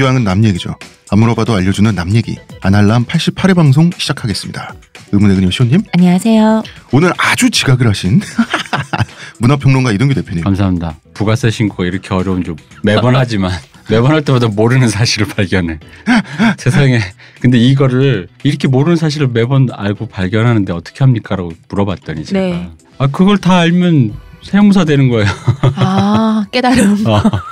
교양은 남 얘기죠. 안 물어봐도 알려주는 남 얘기. 아날람 88회 방송 시작하겠습니다. 의문의 그녀 시호님. 안녕하세요. 오늘 아주 지각을 하신 문화평론가 이동규 대표님. 감사합니다. 부가세 신고 이렇게 어려운 줄 매번 하지만 매번 할 때마다 모르는 사실을 발견해. 세상에. 근데 이거를 이렇게 모르는 사실을 매번 알고 발견하는데 어떻게 합니까라고 물어봤더니 제가 네. 아 그걸 다 알면 세무사 되는 거예요. 아 깨달음. 어. 아,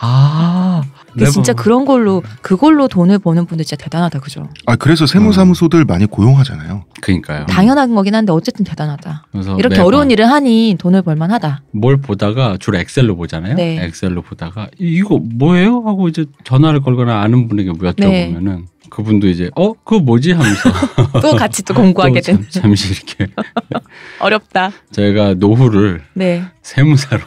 아 근데 진짜 그런 걸로 그걸로 돈을 버는 분들 진짜 대단하다 그죠? 아 그래서 세무사무소들 음. 많이 고용하잖아요. 그러니까요. 당연한 거긴 한데 어쨌든 대단하다. 이렇게 매번. 어려운 일을 하니 돈을 벌만하다. 뭘 보다가 주로 엑셀로 보잖아요. 네. 엑셀로 보다가 이거 뭐예요 하고 이제 전화를 걸거나 아는 분에게 네. 여쭤보면은. 네. 그분도 이제 어 그거 뭐지 하면서 또 같이 또 공부하게 된 잠시 이렇게 어렵다. 제가 노후를 네. 세무사로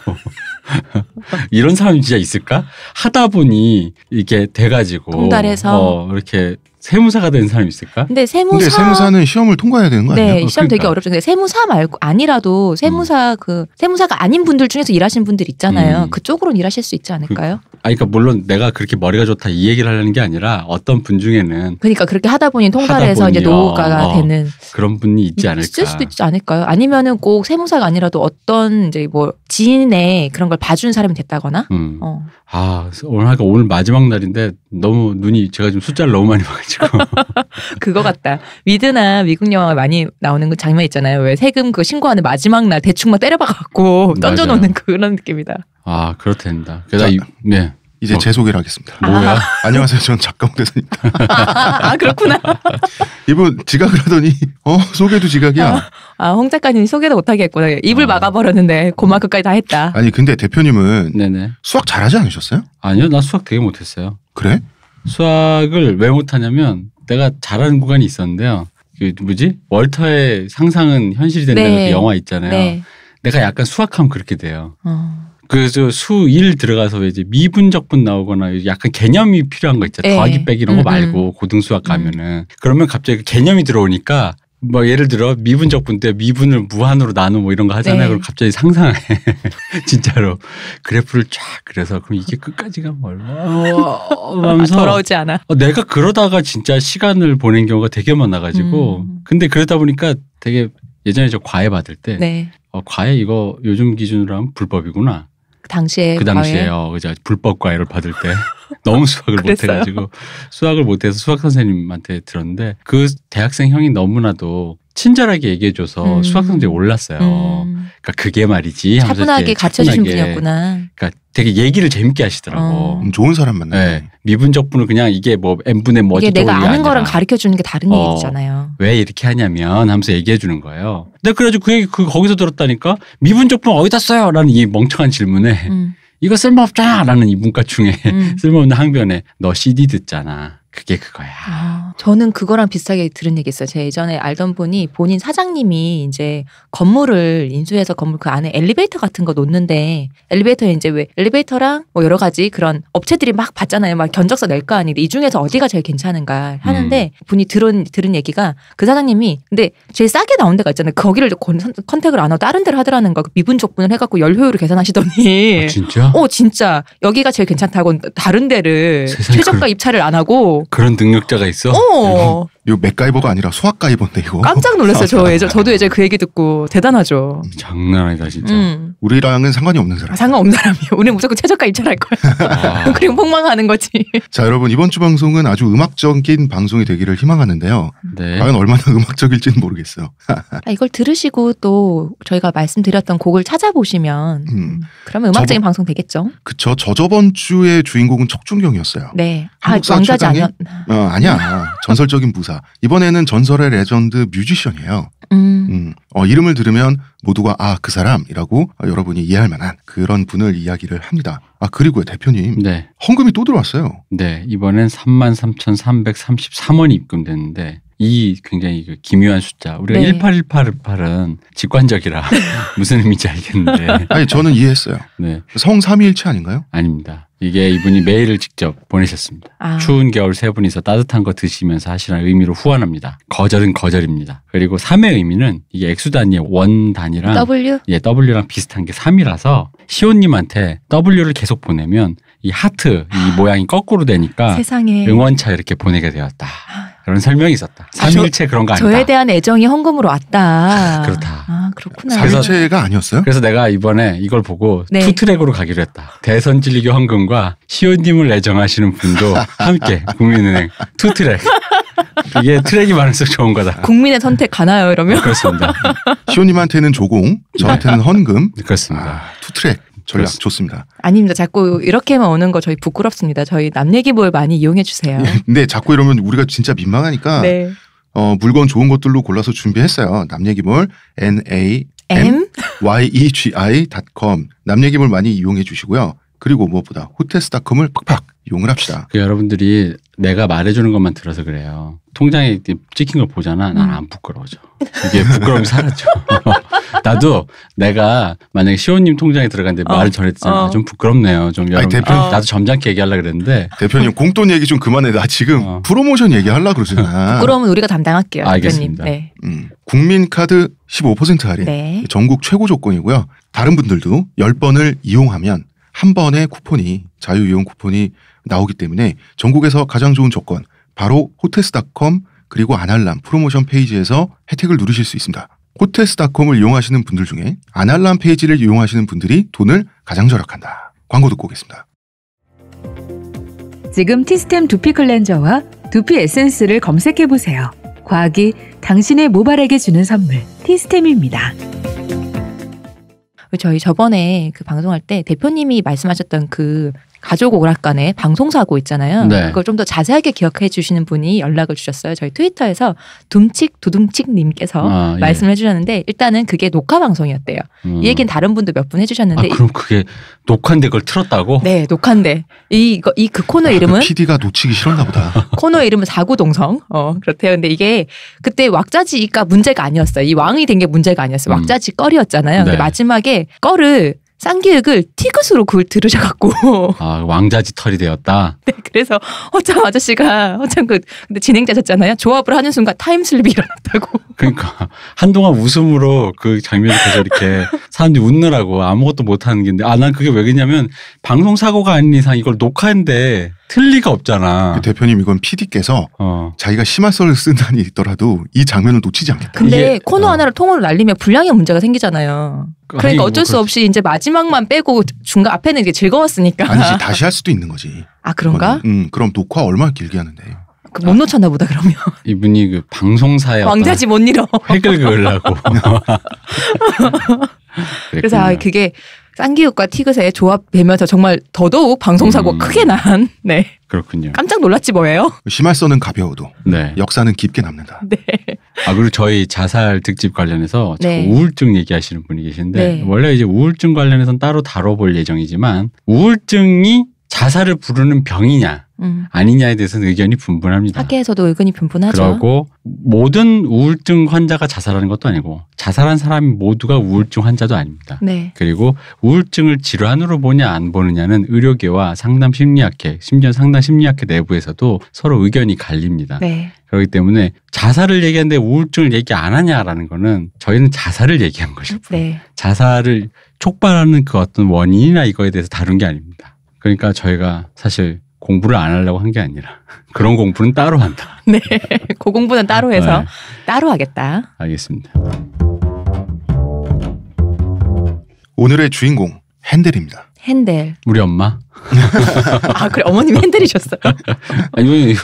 이런 사람이 진짜 있을까 하다 보니 이게 렇 돼가지고 어, 이렇게 세무사가 된 사람이 있을까? 근데 세무사 근데 세무사는 시험을 통과해야 되는 거아니에 네, 시험 그러니까. 되게 어렵죠. 근데 세무사 말고 아니라도 세무사 음. 그 세무사가 아닌 분들 중에서 일하신 분들 있잖아요. 음. 그쪽으로 일하실 수 있지 않을까요? 그, 아, 그러니까 물론 내가 그렇게 머리가 좋다 이 얘기를 하려는 게 아니라 어떤 분 중에는 그러니까 그렇게 하다 보니 통달해서 이제 노후가 어, 어, 되는 그런 분이 있지 않을까? 있을 수도 있지 않을까요? 아니면은 꼭 세무사가 아니라도 어떤 이제 뭐 지인의 그런 걸 봐준 사람이 됐다거나. 음. 어. 아, 오늘 하니까 오늘 마지막 날인데 너무 눈이 제가 지금 숫자를 너무 많이 봐가지고. 그가지고 그거 같다. 위드나 미국 영화 많이 나오는 그 장면 있잖아요. 왜 세금 그 신고하는 마지막 날 대충 만 때려박았고 던져놓는 그런 느낌이다. 아 그렇단다. 게다 네. 이제 어. 제 소개를 하겠습니다. 아. 뭐야? 아. 안녕하세요. 전 작가홍 대사입니다. 아, 그렇구나. 이분 지각을 하더니 어 소개도 지각이야. 아, 아 홍 작가님 소개도 못하게 했구나. 입을 아. 막아버렸는데 고마크까지 다 했다. 아니 근데 대표님은 네네. 수학 잘하지 않으셨어요? 아니요. 나 수학 되게 못했어요. 그래? 수학을 왜 못하냐면 내가 잘하는 구간이 있었는데요. 그 뭐지? 월터의 상상은 현실이 된다는 네. 그 영화 있잖아요. 네. 내가 약간 수학하면 그렇게 돼요. 어. 그래서 수 일 들어가서 이제 미분적분 나오거나 약간 개념이 필요한 거 있죠. 네. 더하기 빼기 이런 거 말고 고등수학 가면은 음. 그러면 갑자기 개념이 들어오니까 뭐 예를 들어 미분적 분대 미분을 무한으로 나누 뭐 이런 거 하잖아요. 네. 그럼 갑자기 상상해 진짜로 그래프를 쫙 그래서 그럼 이게 끝까지 가면 얼마나 돌아오지 않아. 어, 내가 그러다가 진짜 시간을 보낸 경우가 되게 많아가지고 음. 근데 그러다 보니까 되게 예전에 저 과외 받을 때 네. 어, 과외 이거 요즘 기준으로 하면 불법이구나. 그 당시에 그 당시에요. 그죠 불법 과외를 받을 때 너무 수학을 못해가지고 수학을 못해서 수학 선생님한테 들었는데 그 대학생 형이 너무나도 친절하게 얘기해줘서 음. 수학성적이 올랐어요. 음. 그러니까 그게 말이지. 차분하게 갖춰주신 분이었구나. 그러니까 되게 얘기를 재밌게 하시더라고. 어. 음, 좋은 사람 만나네. 네. 미분적 분을 그냥 이게 뭐 n분의 뭐 이게 내가 아는 거랑 가르쳐 주는 게 다른 어. 얘기잖아요. 왜 이렇게 하냐면 하면서 얘기해 주는 거예요. 근데 그래가지고 그 얘기 그 거기서 들었다니까 미분적 분 어디다 써요? 라는 이 멍청한 질문에 음. 이거 쓸모없잖아 라는 이 문과 중에 음. 쓸모없는 항변에 너 CD 듣잖아. 그게 그거야. 아, 저는 그거랑 비슷하게 들은 얘기 있어요. 제 예전에 알던 분이 본인 사장님이 이제 건물을 인수해서 건물 그 안에 엘리베이터 같은 거 놓는데 엘리베이터에 이제 왜 엘리베이터랑 뭐 여러 가지 그런 업체들이 막 봤잖아요. 막 견적서 낼 거 아닌데 이 중에서 어디가 제일 괜찮은가 음. 하는데 음. 분이 들은 들은 얘기가 그 사장님이 근데 제일 싸게 나온 데가 있잖아요. 거기를 컨택을 안 하고 다른 데를 하더라는 거 미분적분을 해갖고 열효율을 계산하시더니 아, 진짜? 어 진짜 여기가 제일 괜찮다고 다른 데를 최저가 입찰을 안 하고 그런 능력자가 있어? 어. 음. 이거 맥가이버가 아니라 소아가이버인데 이거. 깜짝 놀랐어요. 저 예전 저도 예전 그 얘기 듣고 대단하죠. 음, 장난 아니다 진짜. 음. 우리랑은 상관이 없는 사람. 아, 상관없는 사람이요. 우리는 무조건 최저가 입찰할 거야. 아. 그리고 폭망하는 거지. 자 여러분 이번 주 방송은 아주 음악적인 방송이 되기를 희망하는데요. 네. 과연 얼마나 음악적일지는 모르겠어요. 아, 이걸 들으시고 또 저희가 말씀드렸던 곡을 찾아보시면 음. 그러면 음악적인 저번, 방송 되겠죠. 그쵸. 저 저번 주의 주인공은 척준경이었어요. 네. 아 왕자지 아니었. 어, 아니야. 전설적인 부사. 이번에는 전설의 레전드 뮤지션이에요. 음. 음. 어, 이름을 들으면 모두가 아, 그 사람이라고 여러분이 이해할 만한 그런 분을 이야기를 합니다. 아, 그리고요, 대표님. 네. 헌금이 또 들어왔어요. 네. 이번엔 33,333원이 입금됐는데 이 굉장히 그 기묘한 숫자. 우리가 네. 18188은 직관적이라 무슨 의미인지 알겠는데. 아니 저는 이해했어요. 네. 성삼위일체 아닌가요? 아닙니다. 이게 이분이 메일을 직접 보내셨습니다. 아. 추운 겨울 세 분이서 따뜻한 거 드시면서 하시라는 의미로 후원합니다. 거절은 거절입니다. 그리고 3의 의미는 이게 액수 단위의 원 단위랑 W? 예, W랑 비슷한 게 3이라서 시온님한테 W를 계속 보내면 이 하트 이 아. 모양이 거꾸로 되니까 세상에. 응원차 이렇게 보내게 되었다. 아, 그런 설명이 있었다. 삼일체 아, 그런 거 아니다. 저에 대한 애정이 헌금으로 왔다. 그렇다. 아 그렇구나. 삼일체가 아니었어요? 그래서 내가 이번에 이걸 보고 네. 투 트랙으로 가기로 했다. 대선 진리교 헌금과 시온님을 애정하시는 분도 함께 국민은행 투 트랙. 이게 트랙이 많을수록 좋은 거다. 국민의 선택 가나요 이러면? 네, 그렇습니다. 시온님한테는 조공, 저한테는 헌금. 그렇습니다. 아, 투 트랙. 전략 그렇습 좋습니다. 아닙니다. 자꾸 이렇게만 오는 거 저희 부끄럽습니다. 저희 남 얘기볼 많이 이용해 주세요. 네, 자꾸 이러면 우리가 진짜 민망하니까 네. 어, 물건 좋은 것들로 골라서 준비했어요. 남 얘기볼 n a m y e g i c o m 남 얘기볼 많이 이용해 주시고요. 그리고 무엇보다 호텔스닷컴을 팍팍 용을 합시다. 그 여러분들이 내가 말해주는 것만 들어서 그래요. 통장에 찍힌 걸 보잖아. 난안 음. 부끄러워져. 이게 부끄러움이 사라져. 나도 내가 만약에 시호님 통장에 들어갔는데 어. 말을 전했잖아. 어. 좀 부끄럽네요. 좀 여러분. 대표 어. 나도 점잖게 얘기하려 그랬는데. 대표님 공돈 얘기 좀 그만해. 나 아, 지금 어. 프로모션 얘기하려 그러잖아. 부끄러움은 우리가 담당할게요. 알겠습니다. 대표님. 네. 음. 국민카드 15% 할인. 네. 전국 최고 조건이고요. 다른 분들도 10번을 이용하면 한 번의 쿠폰이 자유이용 쿠폰이 나오기 때문에 전국에서 가장 좋은 조건 바로 호텔스닷컴 그리고 아날람 프로모션 페이지에서 혜택을 누리실 수 있습니다. 호텔스닷컴을 이용하시는 분들 중에 아날람 페이지를 이용하시는 분들이 돈을 가장 절약한다. 광고 듣고 오겠습니다. 지금 티스템 두피 클렌저와 두피 에센스를 검색해 보세요. 과학이 당신의 모발에게 주는 선물 티스템입니다. 저희 저번에 그 방송할 때 대표님이 말씀하셨던 그 가족 오락관에 방송사고 있잖아요. 네. 그걸 좀 더 자세하게 기억해 주시는 분이 연락을 주셨어요. 저희 트위터에서 둠칙 두둠칙 님께서 아, 예. 말씀을 해주셨는데 일단은 그게 녹화 방송이었대요. 음. 이 얘기는 다른 분도 몇 분 해주셨는데 아, 그럼 그게 녹화인데 그걸 틀었다고? 네, 녹화인데 이이 그 코너 아, 이름은 PD가 놓치기 싫었나 보다. 코너 이름은 사구동성. 어 그렇대요. 근데 이게 그때 왁자지가 문제가 아니었어요. 이 왕이 된 게 문제가 아니었어요. 음. 왁자지 음. 껄이었잖아요. 네. 근데 마지막에 껄을 쌍기역을 티귿으로 그걸 들으셔갖고 아 왕자지 털이 되었다. 네, 그래서 허참 아저씨가 허참 그 근데 진행자셨잖아요. 조합을 하는 순간 타임슬립이 일어났다고. 그러니까 한동안 웃음으로 그 장면이 계속 이렇게 사람들이 웃느라고 아무것도 못하는 게인데 아난 그게 왜그냐면 방송 사고가 아닌 이상 이걸 녹화인데 틀 리가 없잖아. 그 대표님 이건 PD께서 어. 자기가 심화설을 쓴다니 있더라도 이 장면을 놓치지 않겠다. 근데 코너 어. 하나를 통으로 날리면 분량의 문제가 생기잖아요. 그러니까 아니, 어쩔 뭐수 그 없이 이제 마지막만 빼고 중간 앞에는 이게 즐거웠으니까. 아니지 다시 할 수도 있는 거지. 아 그런가? 그음 그럼 녹화 얼마나 길게 하는데. 그못 놓쳤나 보다 그러면. 이분이 그 방송사에 왕자지 못 잃어. 획을 그으려고. 그래서 아 그게 쌍기육과 티그의 조합되면서 정말 더더욱 방송사고 음. 크게 난. 네. 그렇군요. 깜짝 놀랐지 뭐예요? 심할서는 가벼워도 네. 역사는 깊게 남는다. 네. 아 그리고 저희 자살 특집 관련해서 네. 우울증 얘기하시는 분이 계신데 네. 원래 이제 우울증 관련해서는 따로 다뤄볼 예정이지만 우울증이 자살을 부르는 병이냐 음. 아니냐에 대해서는 의견이 분분합니다. 학계에서도 의견이 분분하죠. 그리고 모든 우울증 환자가 자살하는 것도 아니고 자살한 사람이 모두가 우울증 환자도 아닙니다. 네. 그리고 우울증을 질환으로 보냐 안 보느냐는 의료계와 상담 심리학계, 심지어 상담 심리학계 내부에서도 서로 의견이 갈립니다. 네. 그렇기 때문에 자살을 얘기하는데 우울증을 얘기 안 하냐라는 거는 저희는 자살을 얘기한 것이고 네. 자살을 촉발하는 그 어떤 원인이나 이거에 대해서 다룬 게 아닙니다. 그러니까 저희가 사실 공부를 안 하려고 한 게 아니라 그런 공부는 따로 한다. 네. 그 공부는 따로 네. 해서 네. 따로 하겠다. 알겠습니다. 오늘의 주인공 핸들입니다. 핸델. 우리 엄마. 아 그래 어머님핸들이셨어요 아니 이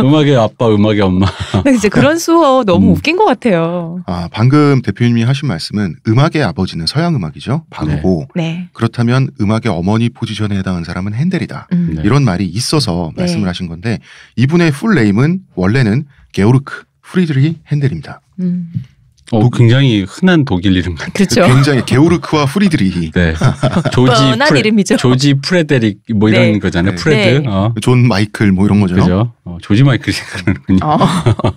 음악의 아빠 음악의 엄마. 근데 이제 그런 수어 너무 음. 웃긴 것 같아요. 아 방금 대표님이 하신 말씀은 음악의 아버지는 서양 음악이죠 바로고 네. 네. 그렇다면 음악의 어머니 포지션에 해당하는 사람은 핸델이다 음. 네. 이런 말이 있어서 네. 말씀을 하신 건데 이분의 풀 네임은 원래는 게오르크 프리드리 핸델입니다. 음. 어, 굉장히 흔한 독일 이름 같아요. 그렇죠. 굉장히 게오르크와 프리드리 네. 조지 프레, 이름이죠. 조지 프레데릭 뭐 이런 네. 거잖아요. 네. 프레드. 네. 어. 존 마이클 뭐 이런 거죠. 그죠. 어, 조지 마이클이 그러는군요. 어.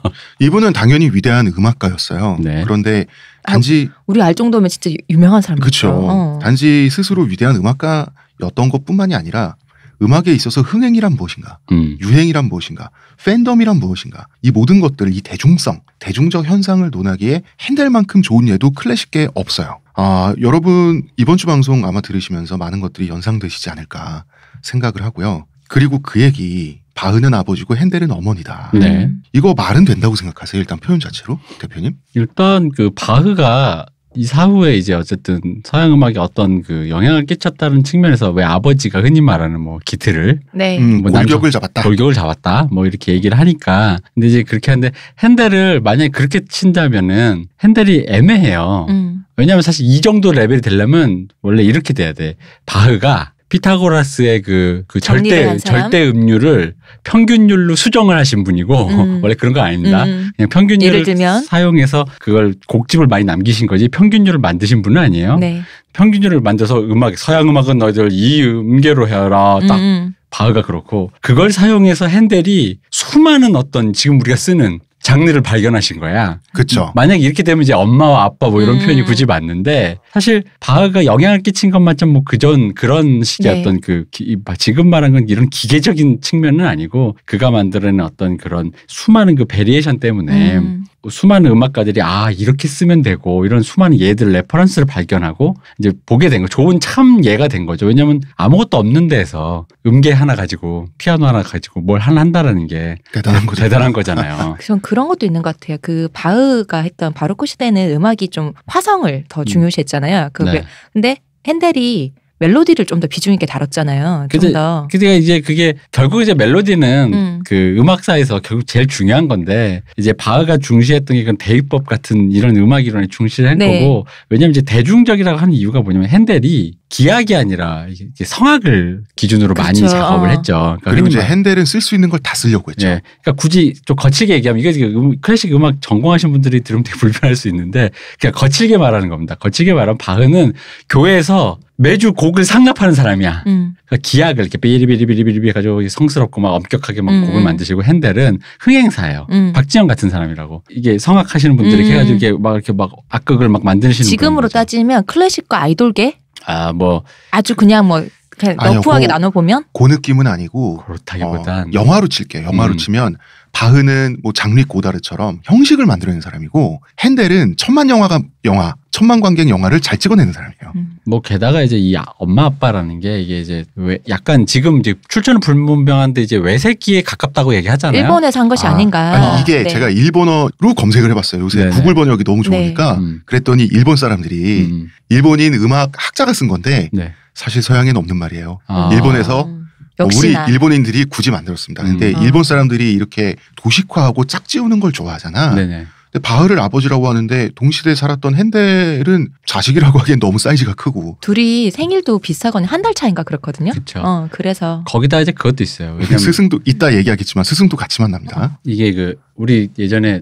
이분은 당연히 위대한 음악가였어요. 네. 그런데 아, 단지 아, 우리 알 정도면 진짜 유명한 사람이죠. 그렇죠. 단지 스스로 위대한 음악가였던 것뿐만이 아니라 음악에 있어서 흥행이란 무엇인가, 음. 유행이란 무엇인가, 팬덤이란 무엇인가, 이 모든 것들, 이 대중성, 대중적 현상을 논하기에 핸델만큼 좋은 예도 클래식계에 없어요. 아, 여러분, 이번 주 방송 아마 들으시면서 많은 것들이 연상되시지 않을까 생각을 하고요. 그리고 그 얘기, 바흐는 아버지고 핸델은 어머니다. 네. 이거 말은 된다고 생각하세요? 일단 표현 자체로, 대표님? 일단 그 바흐가 이 사후에 이제 어쨌든 서양 음악에 어떤 그 영향을 끼쳤다는 측면에서 왜 아버지가 흔히 말하는 뭐 기틀을 네. 음, 뭐 골격을 잡았다. 골격을 잡았다. 뭐 이렇게 얘기를 하니까 근데 이제 그렇게 하는데 핸델을 만약에 그렇게 친다면은 핸델이 애매해요. 음. 왜냐하면 사실 이 정도 레벨이 되려면 원래 이렇게 돼야 돼. 바흐가 피타고라스의 그, 그 절대, 절대 음률을 평균율로 수정을 하신 분이고, 음. 원래 그런 거 아닙니다. 음. 그냥 평균율을 사용해서 그걸 곡집을 많이 남기신 거지, 평균율을 만드신 분은 아니에요. 네. 평균율을 만들어서 음악, 서양 음악은 너희들 이 음계로 해라. 딱 음. 음. 바흐가 그렇고, 그걸 사용해서 핸델이 수많은 어떤 지금 우리가 쓰는 장르를 발견하신 거야. 그렇죠. 만약 이렇게 되면 이제 엄마와 아빠 뭐 이런 음. 표현이 굳이 맞는데 사실 바흐가 영향을 끼친 것만 좀 뭐 그 전 그런 식의 네. 어떤 그 기, 지금 말한 건 이런 기계적인 측면은 아니고 그가 만들어낸 어떤 그런 수많은 그 베리에이션 때문에 음. 수많은 음악가들이 아 이렇게 쓰면 되고 이런 수많은 예들 레퍼런스를 발견하고 이제 보게 된 거 좋은 참 예가 된 거죠 왜냐하면 아무것도 없는 데에서 음계 하나 가지고 피아노 하나 가지고 뭘 하나 한다라는 게 대단한, 거잖아요. 대단한 거잖아요 전 그런 것도 있는 것 같아요 그 바흐가 했던 바로크 시대는 음악이 좀 화성을 더 음. 중요시했잖아요 그 네. 근데 핸델이 멜로디를 좀 더 비중 있게 다뤘잖아요. 근데, 근데 이제 그게 결국 이제 멜로디는 음. 그 음악사에서 결국 제일 중요한 건데 이제 바흐가 중시했던 게 대입법 같은 이런 음악 이론에 중시를 한 네. 거고 왜냐면 이제 대중적이라고 하는 이유가 뭐냐면 핸델이 기악이 아니라 이제 성악을 기준으로 그렇죠. 많이 작업을 어. 했죠. 그러니까 그리고 이제 핸델은 쓸 수 있는 걸 다 쓰려고 했죠. 네. 그러니까 굳이 좀 거칠게 얘기하면 이게 음, 클래식 음악 전공하신 분들이 들으면 되게 불편할 수 있는데 그냥 거칠게 말하는 겁니다. 거칠게 말하면 바흐는 교회에서 매주 곡을 상납하는 사람이야. 음. 그러니까 기약을 이렇게 비리비리비리비리 해가지고 성스럽고 막 엄격하게 막 음. 곡을 만드시고 핸델은 흥행사예요. 음. 박지영 같은 사람이라고 이게 성악하시는 분들이 이렇게 음. 해가지고 이렇게 막 이렇게 막 악극을 막 만드시는 지금으로 따지면 클래식과 아이돌계 아뭐 아주 그냥 뭐 이렇게 프하게 나눠 보면 그 느낌은 아니고 그렇다기보단 어, 영화로 칠게요. 영화로 음. 치면 바흐는 뭐 장리 고다르처럼 형식을 만들어낸 사람이고 핸델은 천만 영화가 영화 천만 관객 영화를 잘 찍어내는 사람이에요. 음. 뭐 게다가 이제 이 엄마 아빠라는 게 이게 이제 왜 약간 지금 이제 출처는 불문명한데 이제 외세기에 가깝다고 얘기하잖아요. 일본에 산 것이 아, 닌가 아니 이게 네. 제가 일본어로 검색을 해봤어요. 요새 네네. 네. 구글 번역이 너무 좋으니까 네. 음. 그랬더니 일본 사람들이 음. 일본인 음악 학자가 쓴 건데. 네. 사실 서양에는 없는 말이에요. 아. 일본에서 뭐 우리 일본인들이 굳이 만들었습니다. 근데 음. 일본 음. 사람들이 이렇게 도식화하고 짝지우는 걸 좋아하잖아. 네네. 근데 바흐를 아버지라고 하는데 동시대에 살았던 핸델은 자식이라고 하기엔 너무 사이즈가 크고 둘이 생일도 비슷하거든요. 한 달 차인가 그렇거든요. 그쵸. 어, 그래서 거기다 이제 그것도 있어요. 스승도 이따 얘기하겠지만 스승도 같이 만납니다. 어. 이게 그 우리 예전에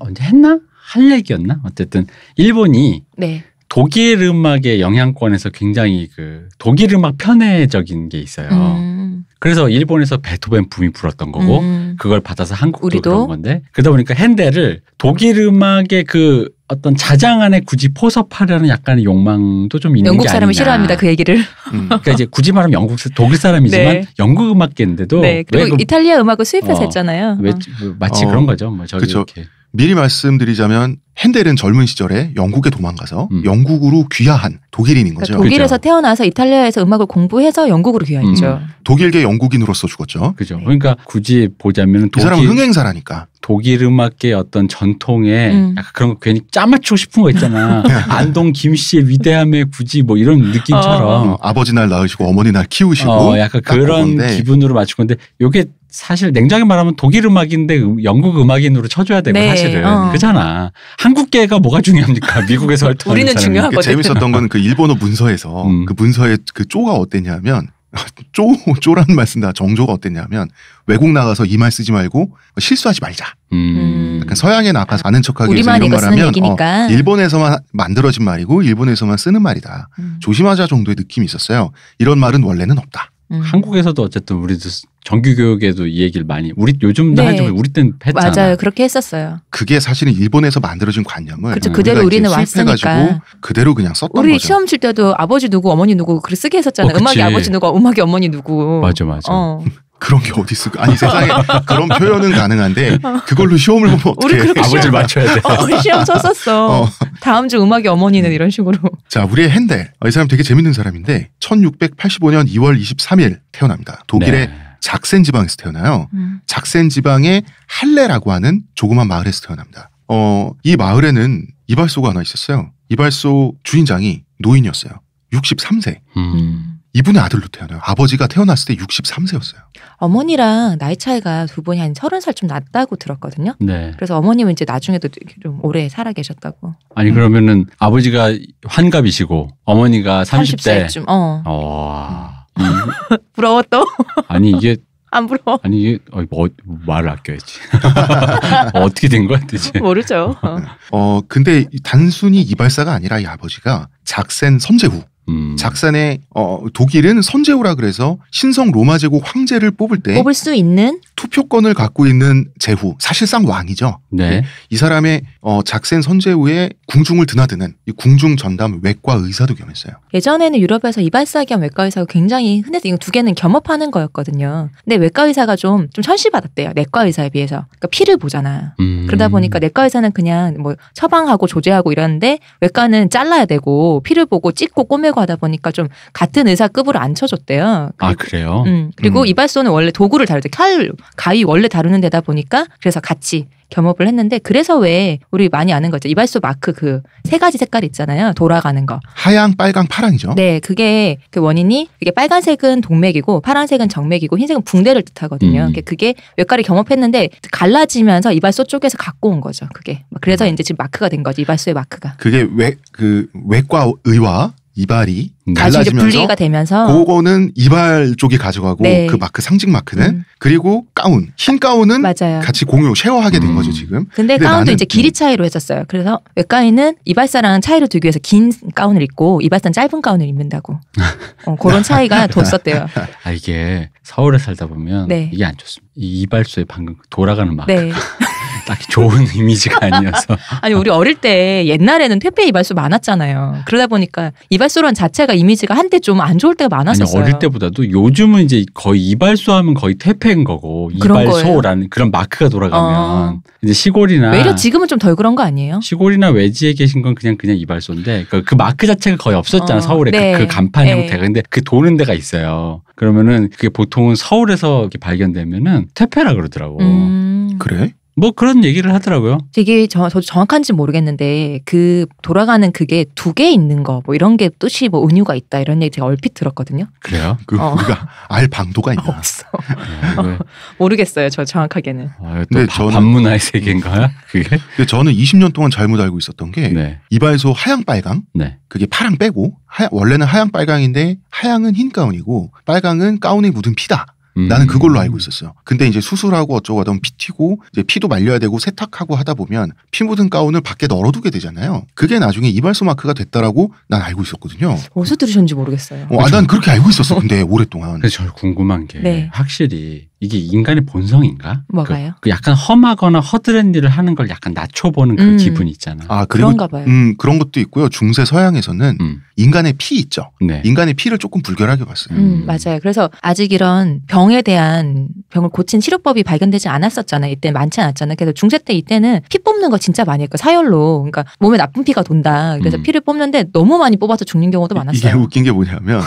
언제 했나? 할 얘기였나? 어쨌든 일본이 네. 독일 음악의 영향권에서 굉장히 그 독일 음악 편애적인 게 있어요. 음. 그래서 일본에서 베토벤 붐이 불었던 거고 음. 그걸 받아서 한국도 우리도? 그런 건데 그러다 보니까 핸델을 독일 음악의 그 어떤 자장 안에 굳이 포섭하려는 약간의 욕망도 좀 있는 영국 사람을 싫어합니다 그 얘기를. 음. 그러니까 이제 굳이 말하면 영국 독일 사람이지만 네. 영국 음악계인데도 네. 그리고 그, 이탈리아 음악을 수입해서 어, 했잖아요. 왜, 어. 마치 어. 그런 거죠. 뭐 저기 그쵸. 이렇게. 미리 말씀드리자면 핸델은 젊은 시절에 영국에 도망가서 음. 영국으로 귀화한 독일인인 그러니까 거죠. 그러니까 독일에서 그렇죠. 태어나서 이탈리아에서 음악을 공부해서 영국으로 귀화했죠. 음. 독일계 영국인으로서 죽었죠. 그죠. 네. 그러니까 굳이 보자면 독일, 그 사람은 흥행사라니까. 독일 음악계 어떤 전통에 음. 약간 그런 거 괜히 짜맞추고 싶은 거 있잖아. 네. 안동 김씨의 위대함에 굳이 뭐 이런 느낌처럼 어. 어, 아버지 날 낳으시고 어머니 날 키우시고 어, 약간 그런 건데. 기분으로 맞춘 건데 요게 사실 냉정히 말하면 독일 음악인데 영국 음악인으로 쳐줘야 되고 네. 사실은 어. 그잖아. 한국계가 뭐가 중요합니까? 미국에서 활동 우리는 중요하거든. 재밌었던 건 그 일본어 문서에서 음. 그 문서의 그 쪼가 어땠냐면 쪼 쪼라는 말씀 다 정조가 어땠냐면 외국 나가서 이 말 쓰지 말고 실수하지 말자. 음. 음. 약간 서양에 나가서 아는 척하기 위해서 이런 말하면 어, 일본에서만 만들어진 말이고 일본에서만 쓰는 말이다. 음. 조심하자 정도의 느낌이 있었어요. 이런 말은 원래는 없다. 음. 한국에서도 어쨌든 우리도 정규 교육에도 이 얘기를 많이 우리 요즘 도 네. 하지만 우리 때는 했잖아. 맞아요. 그렇게 했었어요. 그게 사실은 일본에서 만들어진 관념을 그렇죠. 그대로 우리는 왔으니까 그대로 그냥 썼던 우리 거죠. 우리 시험 칠 때도 아버지 누구 어머니 누구 글 쓰게 했었잖아요. 어, 음악이 아버지 누구 음악이 어머니 누구. 맞아 맞아. 어. 그런 게 어디 있을까? 아니 세상에 그런 표현은 가능한데 그걸로 시험을 보면 어떻게 우리 아버지를 맞춰야 돼. 어, 시험 쳤었어. 어. 다음 주 음악의 어머니는 이런 식으로. 자, 우리의 핸델. 어, 이 사람 되게 재밌는 사람인데 1685년 2월 23일 태어납니다. 독일의 네. 작센 지방에서 태어나요. 음. 작센 지방의 할레라고 하는 조그만 마을에서 태어납니다. 어, 이 마을에는 이발소가 하나 있었어요. 이발소 주인장이 노인이었어요. 63세. 음. 음. 이분의 아들로 태어나요. 아버지가 태어났을 때 63세였어요. 어머니랑 나이 차이가 두 분이 한 30살 좀 낮다고 들었거든요. 네. 그래서 어머님은 이제 나중에도 좀 오래 살아 계셨다고. 아니, 음. 그러면은 아버지가 환갑이시고 어머니가 30대. 30세쯤, 어. 어. 아. 부러워 또? 아니 이게 안 부러워. 아니 이게 어, 뭐, 말을 아껴야지. 뭐 어떻게 된 거야 대체? 모르죠. 어 근데 단순히 이발사가 아니라 이 아버지가 작센 선제후 음. 작산의 어, 독일은 선제후라 그래서 신성 로마 제국 황제를 뽑을 때 뽑을 수 있는 투표권을 갖고 있는 제후 사실상 왕이죠. 네. 네. 이 사람의 어, 작센 선제후의 궁중을 드나드는 이 궁중 전담 외과 의사도 겸했어요. 예전에는 유럽에서 이발사 겸 외과 의사가 굉장히 흔해서 이두 개는 겸업하는 거였거든요. 근데 외과 의사가 좀 좀 천시받았대요. 내과 의사에 비해서 그러니까 피를 보잖아. 음. 그러다 보니까 내과 의사는 그냥 뭐 처방하고 조제하고 이러는데 외과는 잘라야 되고 피를 보고 찍고 꼬매 혼고 하다 보니까 좀 같은 의사급으로 앉혀줬대요아 그래요? 음, 그리고 음. 이발소는 원래 도구를 다룰 때 칼, 가위 원래 다루는 데다 보니까 그래서 같이 겸업을 했는데 그래서 왜 우리 많이 아는 거죠 이발소 마크 그 세 가지 색깔 있잖아요 돌아가는 거하얀 빨강 파랑이죠 네 그게 그 원인이 이게 빨간색은 동맥이고 파란색은 정맥이고 흰색은 붕대를 뜻하거든요 음. 그게 외과를 겸업했는데 갈라지면서 이발소 쪽에서 갖고 온 거죠 그게 그래서 음. 이제 지금 마크가 된 거죠 이발소의 마크가 그게 외그 외과 의와 이발이 음. 갈라지면서 분리가 되면서 그거는 이발 쪽이 가져가고 네. 그 마크 상징 마크는 음. 그리고 가운 흰 가운은 맞아요. 같이 공유 쉐어하게 된 음. 거죠 지금. 근데, 근데 가운도 이제 길이 음. 차이로 해졌어요. 그래서 외과인은 이발사랑 차이를 두기 위해서 긴 가운을 입고 이발사는 짧은 가운을 입는다고 어, 그런 차이가 뒀었대요. 아 이게 서울에 살다 보면 네. 이게 안 좋습니다. 이 이발소에 방금 돌아가는 마크. 네. 딱히 좋은 이미지가 아니어서. 아니 우리 어릴 때 옛날에는 퇴폐 이발소 많았잖아요. 그러다 보니까 이발소란 자체가 이미지가 한때 좀 안 좋을 때가 많았었어요. 아니, 어릴 때보다도 요즘은 이제 거의 이발소 하면 거의 퇴폐인 거고 이발소라는 그런 마크가 돌아가면 어. 이제 시골이나 외려 지금은 좀 덜 그런 거 아니에요? 시골이나 외지에 계신 건 그냥 그냥 이발소인데 그, 그 마크 자체가 거의 없었잖아 어. 서울에 그, 네. 그, 그, 간판 네. 형태가 근데 그 도는 데가 있어요. 그러면은 그게 보통은 서울에서 이렇게 발견되면은 퇴폐라 그러더라고. 음. 그래? 뭐 그런 얘기를 하더라고요. 이게 저, 저 정확한지 모르겠는데 그 돌아가는 그게 두 개 있는 거뭐 이런 게 뜻이 뭐 은유가 있다 이런 얘기 제가 얼핏 들었거든요. 그래요? 그 어. 우리가 알 방도가 있나? 없어. 네. 어, 모르겠어요. 저 정확하게는. 아, 또 네, 바, 저는 반문화의 세계인가요? 음. 그게? 근데 저는 20년 동안 잘못 알고 있었던 게 네. 이발소 하양 빨강 네. 그게 파랑 빼고 하 원래는 하양 빨강인데 하양은 흰 가운이고 빨강은 가운에 묻은 피다. 음. 나는 그걸로 알고 있었어요. 근데 이제 수술하고 어쩌고 하던 피 튀고 이제 피도 말려야 되고 세탁하고 하다 보면 피 묻은 가운을 밖에 널어두게 되잖아요. 그게 나중에 이발소 마크가 됐다라고 난 알고 있었거든요. 어디서 들으셨는지 모르겠어요. 어, 아, 난 그렇게 알고 있었어. 근데 오랫동안. 그래서 궁금한 게 네. 확실히 이게 인간의 본성인가? 뭐가요? 그, 그 약간 험하거나 허드렛 일을 하는 걸 약간 낮춰보는 그 음. 기분 있잖아. 아, 그리고, 그런가 봐요. 음, 그런 것도 있고요. 중세 서양에서는 음. 인간의 피 있죠. 네. 인간의 피를 조금 불결하게 봤어요. 음, 음, 맞아요. 그래서 아직 이런 병에 대한 병을 고친 치료법이 발견되지 않았었잖아요. 이때 많지 않았잖아요. 그래서 중세 때 이때는 피 뽑는 거 진짜 많이 했고 사열로. 그러니까 몸에 나쁜 피가 돈다. 그래서 음. 피를 뽑는데 너무 많이 뽑아서 죽는 경우도 많았어요. 이게 웃긴 게 뭐냐면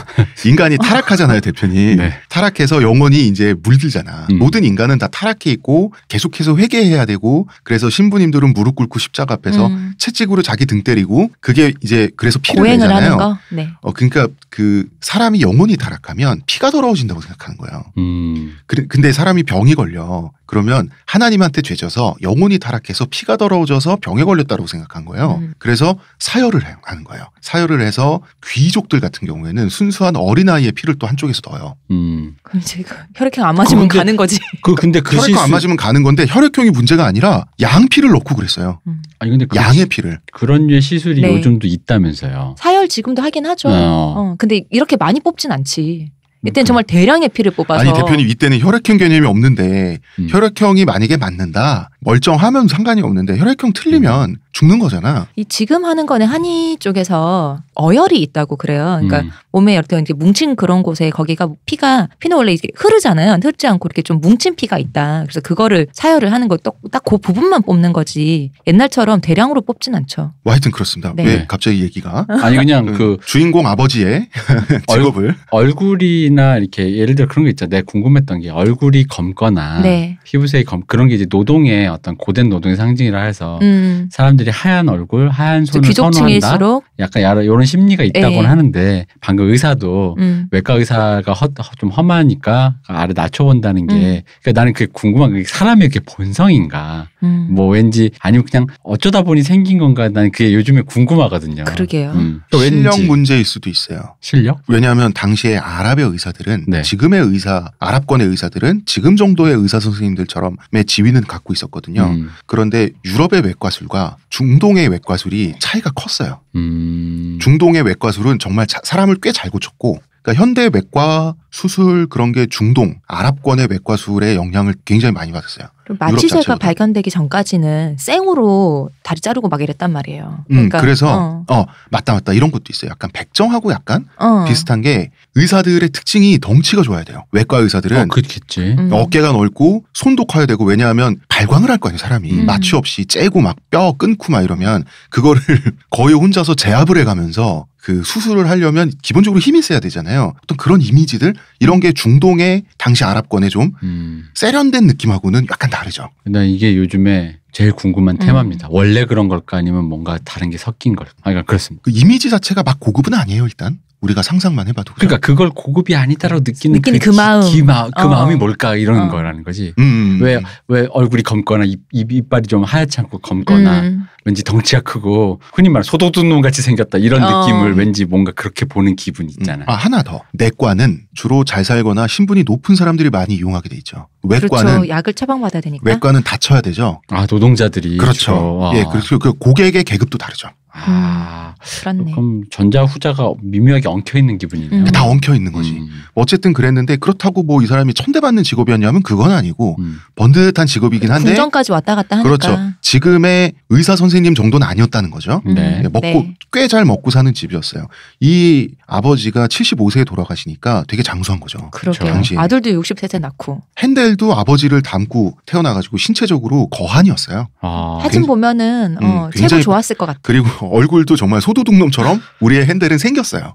인간이 타락하잖아요, 대표님. 네. 타락해서 영혼이 이제 물들잖아요. 있잖아. 음. 모든 인간은 다 타락해 있고 계속해서 회개해야 되고 그래서 신부님들은 무릎 꿇고 십자가 앞에서 음. 채찍으로 자기 등 때리고 그게 이제 그래서 피를 내잖아요. 네. 어 그러니까 그 사람이 영혼이 타락하면 피가 더러워진다고 생각하는 거예요. 음. 그 근데 사람이 병이 걸려 그러면 하나님한테 죄져서 영혼이 타락해서 피가 더러워져서 병에 걸렸다고 생각한 거예요. 음. 그래서 사혈을 하는 거예요. 사혈을 해서 귀족들 같은 경우에는 순수한 어린아이의 피를 또 한쪽에서 넣어요. 음. 그럼 제 그 혈액형 안 맞으면 근데, 가는 거지. 그 근데 그 혈액형 실수... 안 맞으면 가는 건데 혈액형이 문제가 아니라 양피를 넣고 그랬어요. 음. 아니 근데 그 양의 피를 그런 류의 시술이 네. 요즘도 있다면서요. 사혈 지금도 하긴 하죠. 네, 어. 어. 근데 이렇게 많이 뽑진 않지. 이때는 음. 정말 대량의 피를 뽑아서 아니 대표님 이때는 혈액형 개념이 없는데 음. 혈액형이 만약에 맞는다 멀쩡하면 상관이 없는데 혈액형 틀리면 죽는 거잖아. 이 지금 하는 거는 한의 쪽에서 어혈이 있다고 그래요. 그러니까 음. 몸에 이렇게, 이렇 뭉친 그런 곳에 거기가 피가 피는 원래 이렇게 흐르잖아요. 흐르지 않고 이렇게 좀 뭉친 피가 있다. 그래서 그거를 사혈을 하는 거 딱 그 부분만 뽑는 거지. 옛날처럼 대량으로 뽑진 않죠. 뭐 하여튼 그렇습니다. 네. 왜 갑자기 얘기가 아니 그냥 그, 그 주인공 아버지의 직업을 얼굴이나 이렇게 예를 들어 그런 게 있잖아. 내가 궁금했던 게 얼굴이 검거나 네. 피부색이 검 그런 게 이제 노동의 어떤 고된 노동의 상징이라 해서 음. 사람들 사람들이 하얀 얼굴, 하얀 손을 선호한다. 약간 야, 러 이런 심리가 있다고는 예. 하는데 방금 의사도 음. 외과 의사가 허, 좀 험하니까 아래 낮춰본다는 게 음. 그러니까 나는 그게 궁금한 게 사람의 이렇게 본성인가? 음. 뭐 왠지 아니면 그냥 어쩌다 보니 생긴 건가? 나는 그게 요즘에 궁금하거든요. 그러게요. 음. 또 실력 문제일 수도 있어요. 실력? 왜냐하면 당시에 아랍의 의사들은 네. 지금의 의사 아랍권의 의사들은 지금 정도의 의사 선생님들처럼의 지위는 갖고 있었거든요. 음. 그런데 유럽의 외과술과 중동의 외과술이 차이가 컸어요. 음. 중동의 외과술은 정말 사람을 꽤 잘 고쳤고 그러니까 현대 외과 수술 그런 게 중동 아랍권의 외과수 술의 영향을 굉장히 많이 받았어요. 마취제가 발견되기 전까지는 생으로 다리 자르고 막 이랬단 말이에요. 음, 그러니까, 음, 그래서 어. 어. 맞다 맞다 이런 것도 있어요. 약간 백정하고 약간 어. 비슷한 게 의사들의 특징이 덩치가 좋아야 돼요. 외과 의사들은 어, 그겠지 음. 어깨가 넓고 손도 커야 되고 왜냐하면 발광을 할 거 아니에요 사람이 음. 마취 없이 째고 막 뼈 끊고 막 이러면 그거를 거의 혼자서 제압을 해가면서 그 수술을 하려면 기본적으로 힘이 세야 되잖아요. 어떤 그런 이미지들 이런 게 중동의 당시 아랍권에좀 음. 세련된 느낌하고는 약간 다르죠. 근데 이게 요즘에 제일 궁금한 테마입니다. 음. 원래 그런 걸까 아니면 뭔가 다른 게 섞인 걸까? 아, 그러니까 그렇습니다. 그 이미지 자체가 막 고급은 아니에요 일단. 우리가 상상만 해봐도 그러니까 그걸 고급이 아니다라고 느끼는, 느끼는 그, 그, 마음 기, 마, 그 어. 마음이 뭘까 이런 어. 거라는 거지 왜왜 음, 음, 음. 왜 얼굴이 검거나 입, 이빨이 좀 하얗지 않고 검거나 음. 왠지 덩치가 크고 흔히 말해 소도둑놈 같이 생겼다 이런 어. 느낌을 왠지 뭔가 그렇게 보는 기분이 있잖아 음. 아 하나 더 내과는 주로 잘 살거나 신분이 높은 사람들이 많이 이용하게 돼 있죠 외과는 그렇죠. 약을 처방받아야 되니까. 외과는 다쳐야 되죠. 아 노동자들이 그렇죠. 아. 예, 그리고 그렇죠. 그 고객의 계급도 다르죠. 아, 음, 그렇네. 그럼 전자 후자가 미묘하게 엉켜 있는 기분이네요. 음. 다 엉켜 있는 거지. 음. 어쨌든 그랬는데 그렇다고 뭐 이 사람이 천대받는 직업이었냐면 그건 아니고 음. 번듯한 직업이긴 한데 궁정까지 왔다 갔다 하니까 그렇죠. 지금의 의사 선생님 정도는 아니었다는 거죠. 음. 네. 예, 먹고 네. 꽤잘 먹고 사는 집이었어요. 이 아버지가 75세에 돌아가시니까 되게 장수한 거죠. 그렇죠. 당시에. 아들도 63세 낳고 핸델도 아버지를 닮고 태어나가지고 신체적으로 거한이었어요. 아. 사진 굉장히, 보면은 어, 음, 최고 좋았을 것 같아. 그리고 얼굴도 정말 소도둑놈처럼 우리의 핸들은 생겼어요.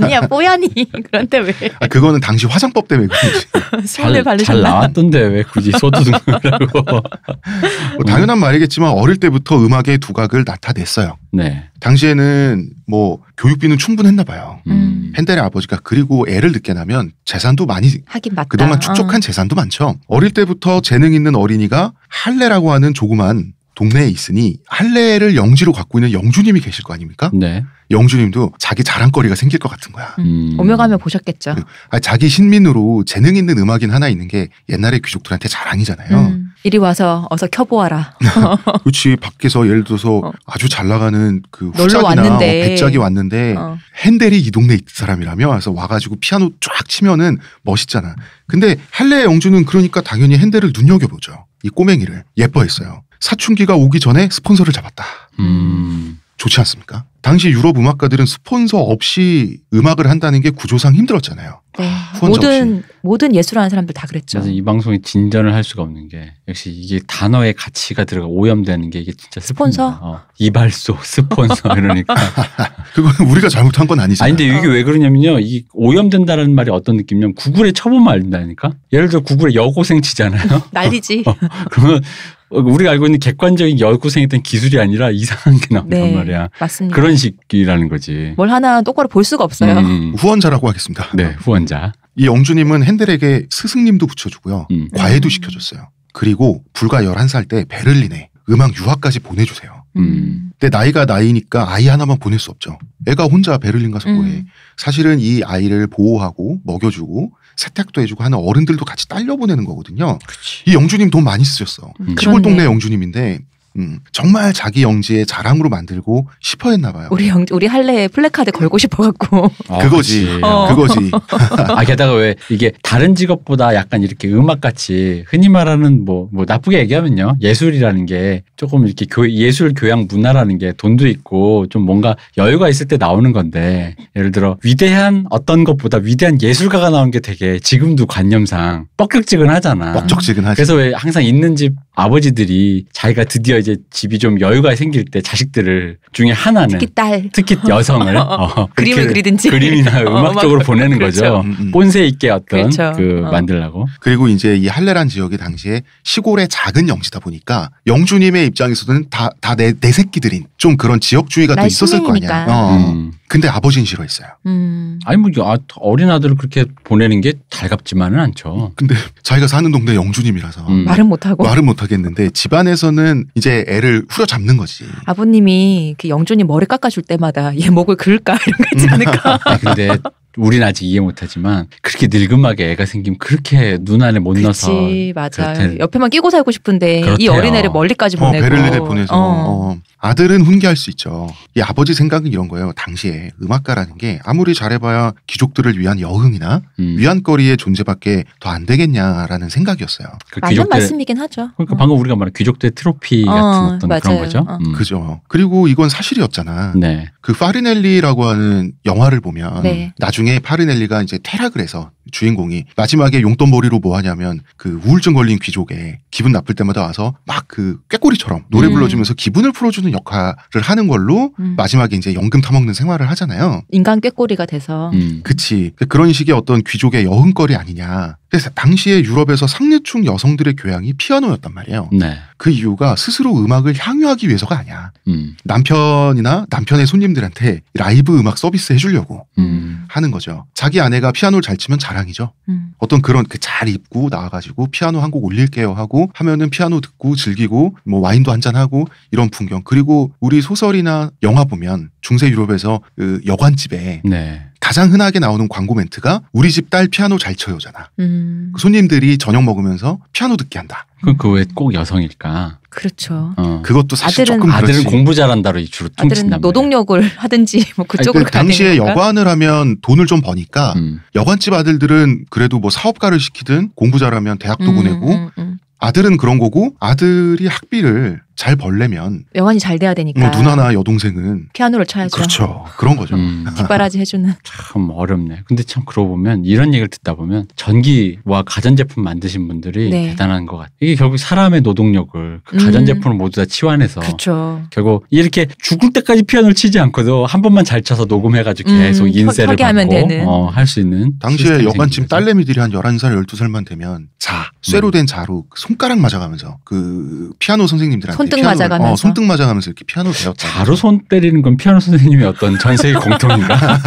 아니야 뽀얀이 그런데 왜? 아, 그거는 당시 화장법 때문에 그런지. 잘, 잘 나왔던데 왜 굳이 소도둑놈이라고? 뭐 당연한 말이겠지만 어릴 때부터 음악의 두각을 나타냈어요. 네. 당시에는 뭐 교육비는 충분했나 봐요. 음. 헨델의 아버지가 그리고 애를 늦게 나면 재산도 많이 하긴 맞다. 그동안 축적한 어. 재산도 많죠. 어릴 때부터 재능 있는 어린이가 할래라고 하는 조그만 동네에 있으니 할례를 영지로 갖고 있는 영주님이 계실 거 아닙니까? 네. 영주님도 자기 자랑거리가 생길 것 같은 거야. 음. 음. 오며가며 보셨겠죠. 그, 아, 자기 신민으로 재능 있는 음악인 하나 있는 게 옛날에 귀족들한테 자랑이잖아요. 음. 이리 와서 어서 켜보아라. 그렇지 밖에서 예를 들어서 어. 아주 잘 나가는 그 후작이나 뭐 배짝이 왔는데 어. 핸델이 이 동네 사람이라며 와서 와가지고 피아노 쫙 치면은 멋있잖아. 근데 할례 영주는 그러니까 당연히 핸델을 눈여겨보죠. 이 꼬맹이를 예뻐했어요. 사춘기가 오기 전에 스폰서를 잡았다. 음. 좋지 않습니까? 당시 유럽 음악가들은 스폰서 없이 음악을 한다는 게 구조상 힘들었잖아요. 네. 모든 없이. 모든 예술하는 사람들 다 그랬죠. 이 방송이 진전을 할 수가 없는 게 역시 이게 단어의 가치가 들어가 오염되는 게 이게 진짜 스폰서 어. 이발소 스폰서 이러니까 그건 우리가 잘못한 건아니잖아 근데 이게 왜 그러냐면요. 이 오염된다는 말이 어떤 느낌이냐면 구글에 쳐보면 알린다니까. 예를 들어 구글에 여고생 치잖아요. 난리지. 어. 그러면 어, 우리가 알고 있는 객관적인 여고생했던 기술이 아니라 이상한 게 나온단 네, 말이야. 맞습니다. 그런 식이라는 거지. 뭘 하나 똑바로 볼 수가 없어요. 음. 후원자라고 하겠습니다. 네, 후원자. 이 영주님은 핸델에게 스승님도 붙여주고요. 음. 과외도 시켜줬어요. 그리고 불과 11살 때 베를린에 음악 유학까지 보내주세요. 음. 근데 나이가 나이니까 아이 하나만 보낼 수 없죠. 애가 혼자 베를린 가서 뭐해. 음. 사실은 이 아이를 보호하고 먹여주고 세탁도 해주고 하는 어른들도 같이 딸려 보내는 거거든요. 그치. 이 영주님 돈 많이 쓰셨어. 음. 시골 동네 영주님인데 음, 정말 자기 영지의 자랑으로 만들고 싶어 했나 봐요. 우리 영 우리 할래에 플래카드 걸고 싶어 갖고. 어, 그거지. 어. 그거지. 아 게다가 왜 이게 다른 직업보다 약간 이렇게 음악 같이 흔히 말하는 뭐뭐 뭐 나쁘게 얘기하면요. 예술이라는 게 조금 이렇게 교 예술 교양 문화라는 게 돈도 있고 좀 뭔가 여유가 있을 때 나오는 건데 예를 들어 위대한 어떤 것보다 위대한 예술가가 나온 게 되게 지금도 관념상 뻑격지근하잖아. 뻑적지근하지. 그래서 왜 항상 있는 집 아버지들이 자기가 드디어 이제 집이 좀 여유가 생길 때 자식들을 중에 하나는 특히 딸 특히 여성을 어, 그림을 그리든지 그림이나 음악적으로 어, 보내는 그렇죠. 거죠. 음, 음. 본세 있게 어떤 그렇죠. 그 어. 만들라고. 그리고 이제 이 할례란 지역이 당시에 시골의 작은 영지다 보니까 영주님의 입장에서는 다 다 내 내 새끼들인 좀 그런 지역주의가 또 있었을 소니까거 아니야. 어. 음. 근데 아버지는 싫어했어요. 음. 아니 뭐 아, 어린 아들을 그렇게 보내는 게 달갑지만은 않죠. 근데 자기가 사는 동네 영주님이라서 음. 말은 못하고 말은 못하겠는데 집안에서는 이제 애를 후려잡는 거지. 아버님이 그 영준이 머리 깎아줄 때마다 얘 목을 긁을까 이런 거 있지 음. 않을까. 아니, 근데 우리는 아직 이해 못하지만 그렇게 늙음하게 애가 생기면 그렇게 눈 안에 못 넣어서 맞아. 그렇대. 옆에만 끼고 살고 싶은데 그렇대요. 이 어린애를 멀리까지 어, 보내고. 베를린에 보내서. 어. 어. 아들은 훈계할 수 있죠. 이 아버지 생각은 이런 거예요. 당시에 음악가라는 게 아무리 잘해봐야 귀족들을 위한 여흥이나 음. 위안거리의 존재밖에 더 안 되겠냐라는 생각이었어요. 그 맞는 귀족대, 말씀이긴 하죠. 그러니까 어. 방금 음. 우리가 말한 귀족대 트로피 어, 같은 어, 떤 그런 거죠. 어. 음. 그죠. 그리고 이건 사실이었잖아. 네. 그 파리넬리라고 하는 영화를 보면 네. 나중에 파리넬리가 이제 퇴락을 해서 주인공이 마지막에 용돈벌이로 뭐 하냐면 그 우울증 걸린 귀족에 기분 나쁠 때마다 와서 막 그 꾀꼬리처럼 노래 음. 불러주면서 기분을 풀어주는 역할을 하는 걸로 음. 마지막에 이제 연금 타먹는 생활을 하잖아요. 인간 꾀꼬리가 돼서. 음. 그치. 그러니까 그런 식의 어떤 귀족의 여흥거리 아니냐. 당시에 유럽에서 상류층 여성들의 교양이 피아노였단 말이에요. 네. 그 이유가 스스로 음악을 향유하기 위해서가 아니야. 음. 남편이나 남편의 손님들한테 라이브 음악 서비스 해주려고 음. 하는 거죠. 자기 아내가 피아노를 잘 치면 자랑이죠. 음. 어떤 그런 그 잘 입고 나와가지고 피아노 한 곡 올릴게요 하고 하면은 피아노 듣고 즐기고 뭐 와인도 한 잔 하고 이런 풍경. 그리고 우리 소설이나 영화 보면 중세 유럽에서 그 여관집에 네. 가장 흔하게 나오는 광고 멘트가 우리 집 딸 피아노 잘 쳐요잖아. 음. 그 손님들이 저녁 먹으면서 피아노 듣게 한다. 그왜 그 꼭 여성일까? 그렇죠. 어. 그것도 사실 아들은, 조금 그렇지. 아들 공부 잘한다로 주로 통친단 아들은 노동력을 하든지 뭐 그쪽으로 아 당시에 여관을 하면 돈을 좀 버니까 음. 여관집 아들들은 그래도 뭐 사업가를 시키든 공부 잘하면 대학도 음, 보내고 음, 음. 아들은 그런 거고 아들이 학비를 잘 벌려면 영환이 잘 돼야 되니까 뭐 누나나 여동생은 피아노를 쳐야죠. 그렇죠. 그런 거죠. 음. 뒷바라지 해주는 참 어렵네. 근데 참 그러고 보면 이런 얘기를 듣다 보면 전기와 가전제품 만드신 분들이 네. 대단한 것 같아. 요 이게 결국 사람의 노동력을 그 음. 가전제품을 모두 다 치환해서 그렇죠. 결국 이렇게 죽을 때까지 피아노를 치지 않고도 한 번만 잘 쳐서 녹음해가지고 음, 계속 인쇄를 받고 어, 할 수 있는 당시에 여관집 딸내미들이 한1 1살1 2 살만 되면 자 쇠로 네. 된 자로 손가락 맞아가면서 그 피아노 선생님들한테 손등 피아노, 맞아가면서 어, 손등 맞아가면서 이렇게 피아노 배웠다. 바로 손 때리는 건 피아노 선생님의 어떤 전세의 공통인가?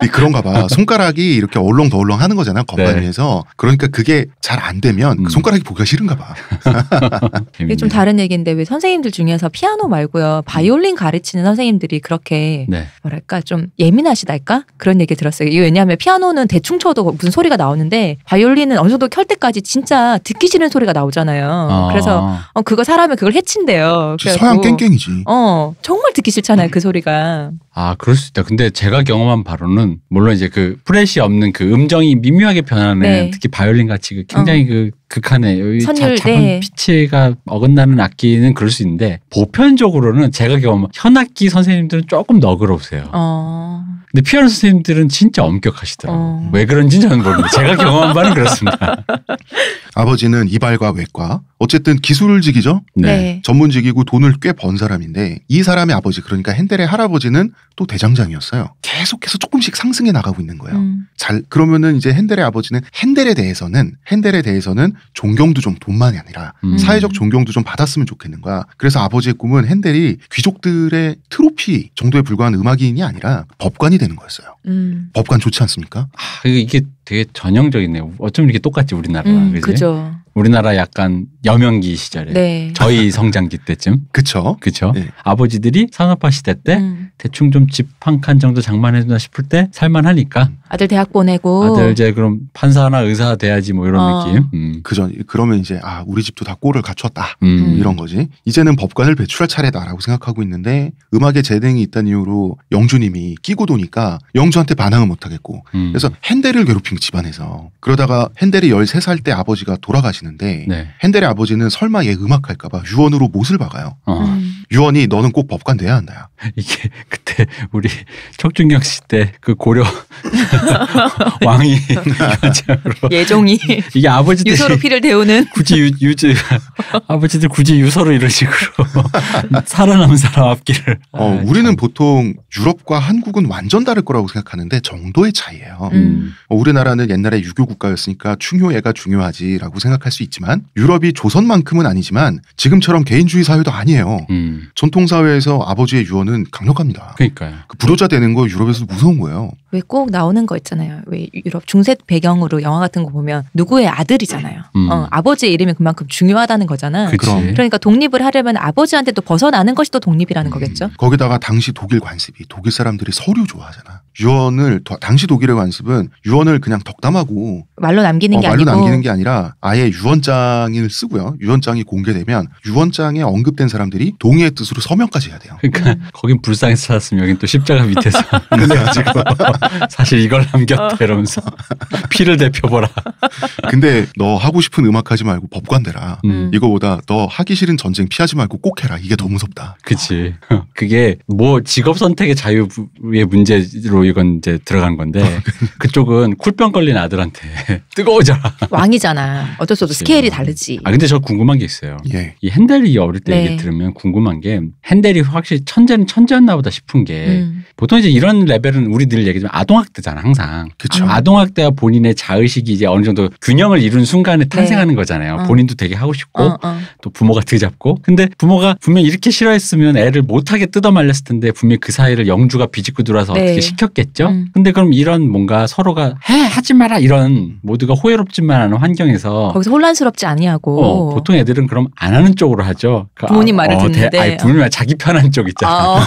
그런가 봐. 손가락이 이렇게 얼렁덜렁 하는 거잖아 건반 네. 위에서. 그러니까 그게 잘 안 되면 음. 손가락이 보기가 싫은가 봐. 이게 좀 다른 얘기인데 왜 선생님들 중에서 피아노 말고요 바이올린 가르치는 선생님들이 그렇게 네. 뭐랄까 좀 예민하시달까 그런 얘기 들었어요. 이게 왜냐하면 피아노는 대충 쳐도 무슨 소리가 나오는데 바이올린은 어느 정도 켤 때까지 진짜 듣기 싫은 소리가 나오잖아요. 아. 그래서 어, 그거 그거 사람을 그걸 해친대요. 서양 깽깽이지. 어 정말 듣기 싫잖아요 그 소리가. 아 그럴 수 있다. 근데 제가 경험한 바로는 물론 이제 그 프레시 없는 그 음정이 미묘하게 변하는 네. 특히 바이올린 같이 그 굉장히 어. 그 극한의 선율, 자, 작은 네. 피치가 어긋나는 악기는 그럴 수 있는데 보편적으로는 제가 경험 한 현악기 선생님들은 조금 너그러우세요. 어. 근데 피아노 선생님들은 진짜 엄격하시더라고요. 어. 왜그런지 저는 모르는데 제가 경험한 바는 그렇습니다. 아버지는 이발과 외과 어쨌든 기술직이죠. 네. 네. 전문직이고 돈을 꽤 번 사람인데 이 사람의 아버지 그러니까 핸델의 할아버지는 또 대장장이었어요. 계속해서 조금씩 상승해 나가고 있는 거예요. 음. 잘 그러면은 이제 핸델의 아버지는 핸델에 대해서는 핸델에 대해서는 존경도 좀 돈만이 아니라 음. 사회적 존경도 좀 받았으면 좋겠는 거야. 그래서 아버지의 꿈은 핸델이 귀족들의 트로피 정도에 불과한 음악인이 아니라 법관이 되는 거였어요. 음. 법관 좋지 않습니까? 아, 이게 되게 전형적이네요. 어쩜 이렇게 똑같지 우리나라가. 음, 그죠? 우리나라 약간 여명기 시절에 네. 저희 성장기 때쯤 그쵸 그쵸 네. 아버지들이 산업화 시대 때 음. 대충 좀 집 한 칸 정도 장만해준다 싶을 때 살만하니까 음. 아들 대학 보내고 아들 이제 그럼 판사나 의사 돼야지 뭐 이런 어. 느낌 음. 그전 그러면 이제 아 우리 집도 다 꼴을 갖췄다 음. 음. 이런 거지 이제는 법관을 배출할 차례다라고 생각하고 있는데 음악에 재능이 있다는 이유로 영주님이 끼고 도니까 영주한테 반항을 못하겠고 음. 그래서 핸델을 괴롭힌 집안에서 그러다가 핸델이 1 3살때 아버지가 돌아가시는 있는데 네. 핸델의 아버지는 설마 얘 음악할까봐 유언으로 못을 박아요. 어. 유언이 너는 꼭 법관 돼야 한다야. 이게 그때 우리 청준경씨때 그 고려 왕이 예종이 이게 아버지 유서로 피를 데우는 굳이 유, 유지 아버지들 굳이 유서로 이런 식으로 살아남은 사람 앞길을. 어, 아, 우리는 참. 보통 유럽과 한국은 완전 다를 거라고 생각하는데 정도의 차이예요. 음. 음. 어, 우리나라는 옛날에 유교 국가였으니까 충효예가 중요하지라고 생각할 수 있지만 유럽이 조선만큼은 아니지만 지금처럼 개인주의 사회도 아니에요. 음. 음. 전통 사회에서 아버지의 유언은 강력합니다. 그러니까요. 그 불효자 되는 거 유럽에서 무서운 거예요. 왜 꼭 나오는 거 있잖아요. 왜 유럽 중세 배경으로 영화 같은 거 보면 누구의 아들이잖아요. 음. 어, 아버지의 이름이 그만큼 중요하다는 거잖아. 그럼. 그러니까 독립을 하려면 아버지한테 도 벗어나는 것이 또 독립이라는 음. 거겠죠. 거기다가 당시 독일 관습이 독일 사람들이 서류 좋아하잖아. 유언을 당시 독일의 관습은 유언을 그냥 덕담하고 말로 남기는 어, 게 말로 아니고 남기는 게 아니라 아예 유언장을 쓰고요. 유언장이 공개되면 유언장에 언급된 사람들이 동의의 뜻으로 서명까지 해야 돼요. 그러니까 음. 거긴 불쌍해서 살았으면 여긴 또 십자가 밑에서 사실 이걸 남겼다 어. 이러면서 피를 대표보라. 근데 너 하고 싶은 음악 하지 말고 법관 되라. 음. 음. 이거보다 너 하기 싫은 전쟁 피하지 말고 꼭 해라. 이게 더 무섭다. 그치. 그게 뭐 직업 선택의 자유의 문제로 이건 이제 들어간 건데 아, 그쪽은 쿨병 걸린 아들한테 뜨거워져라. 왕이잖아. 어쩔 수 없어. 스케일이 다르지. 아 근데 저 궁금한 게 있어요. 예. 이 핸델이 어릴 때 네. 얘기 들으면 궁금한 게 핸델이 확실히 천재는 천재였나 보다 싶은 게 음. 보통 이제 이런 레벨은 우리 들얘기하면 아동학대잖아 항상. 그쵸. 아동학대와 본인의 자의식이 이제 어느 정도 균형을 이룬 순간에 네. 탄생하는 네. 거잖아요. 어. 본인도 되게 하고 싶고 어, 어. 또 부모가 드잡고 근데 부모가 분명 이렇게 싫어했으면 애를 못하게 뜯어말렸을 텐데 분명 그 사이를 영주가 비집고 들어와서 네. 어떻게 시켜 싫었겠죠. 음. 근데 그럼 이런 뭔가 서로가 해 하지 마라 이런 모두가 호혜롭지만 않은 환경에서 거기서 혼란스럽지 아니하고 어, 보통 애들은 그럼 안 하는 쪽으로 하죠. 그러니까 부모님 말을 아, 어, 듣는데 아니, 부모님 말 자기 편한 쪽 있잖아. 아, 어.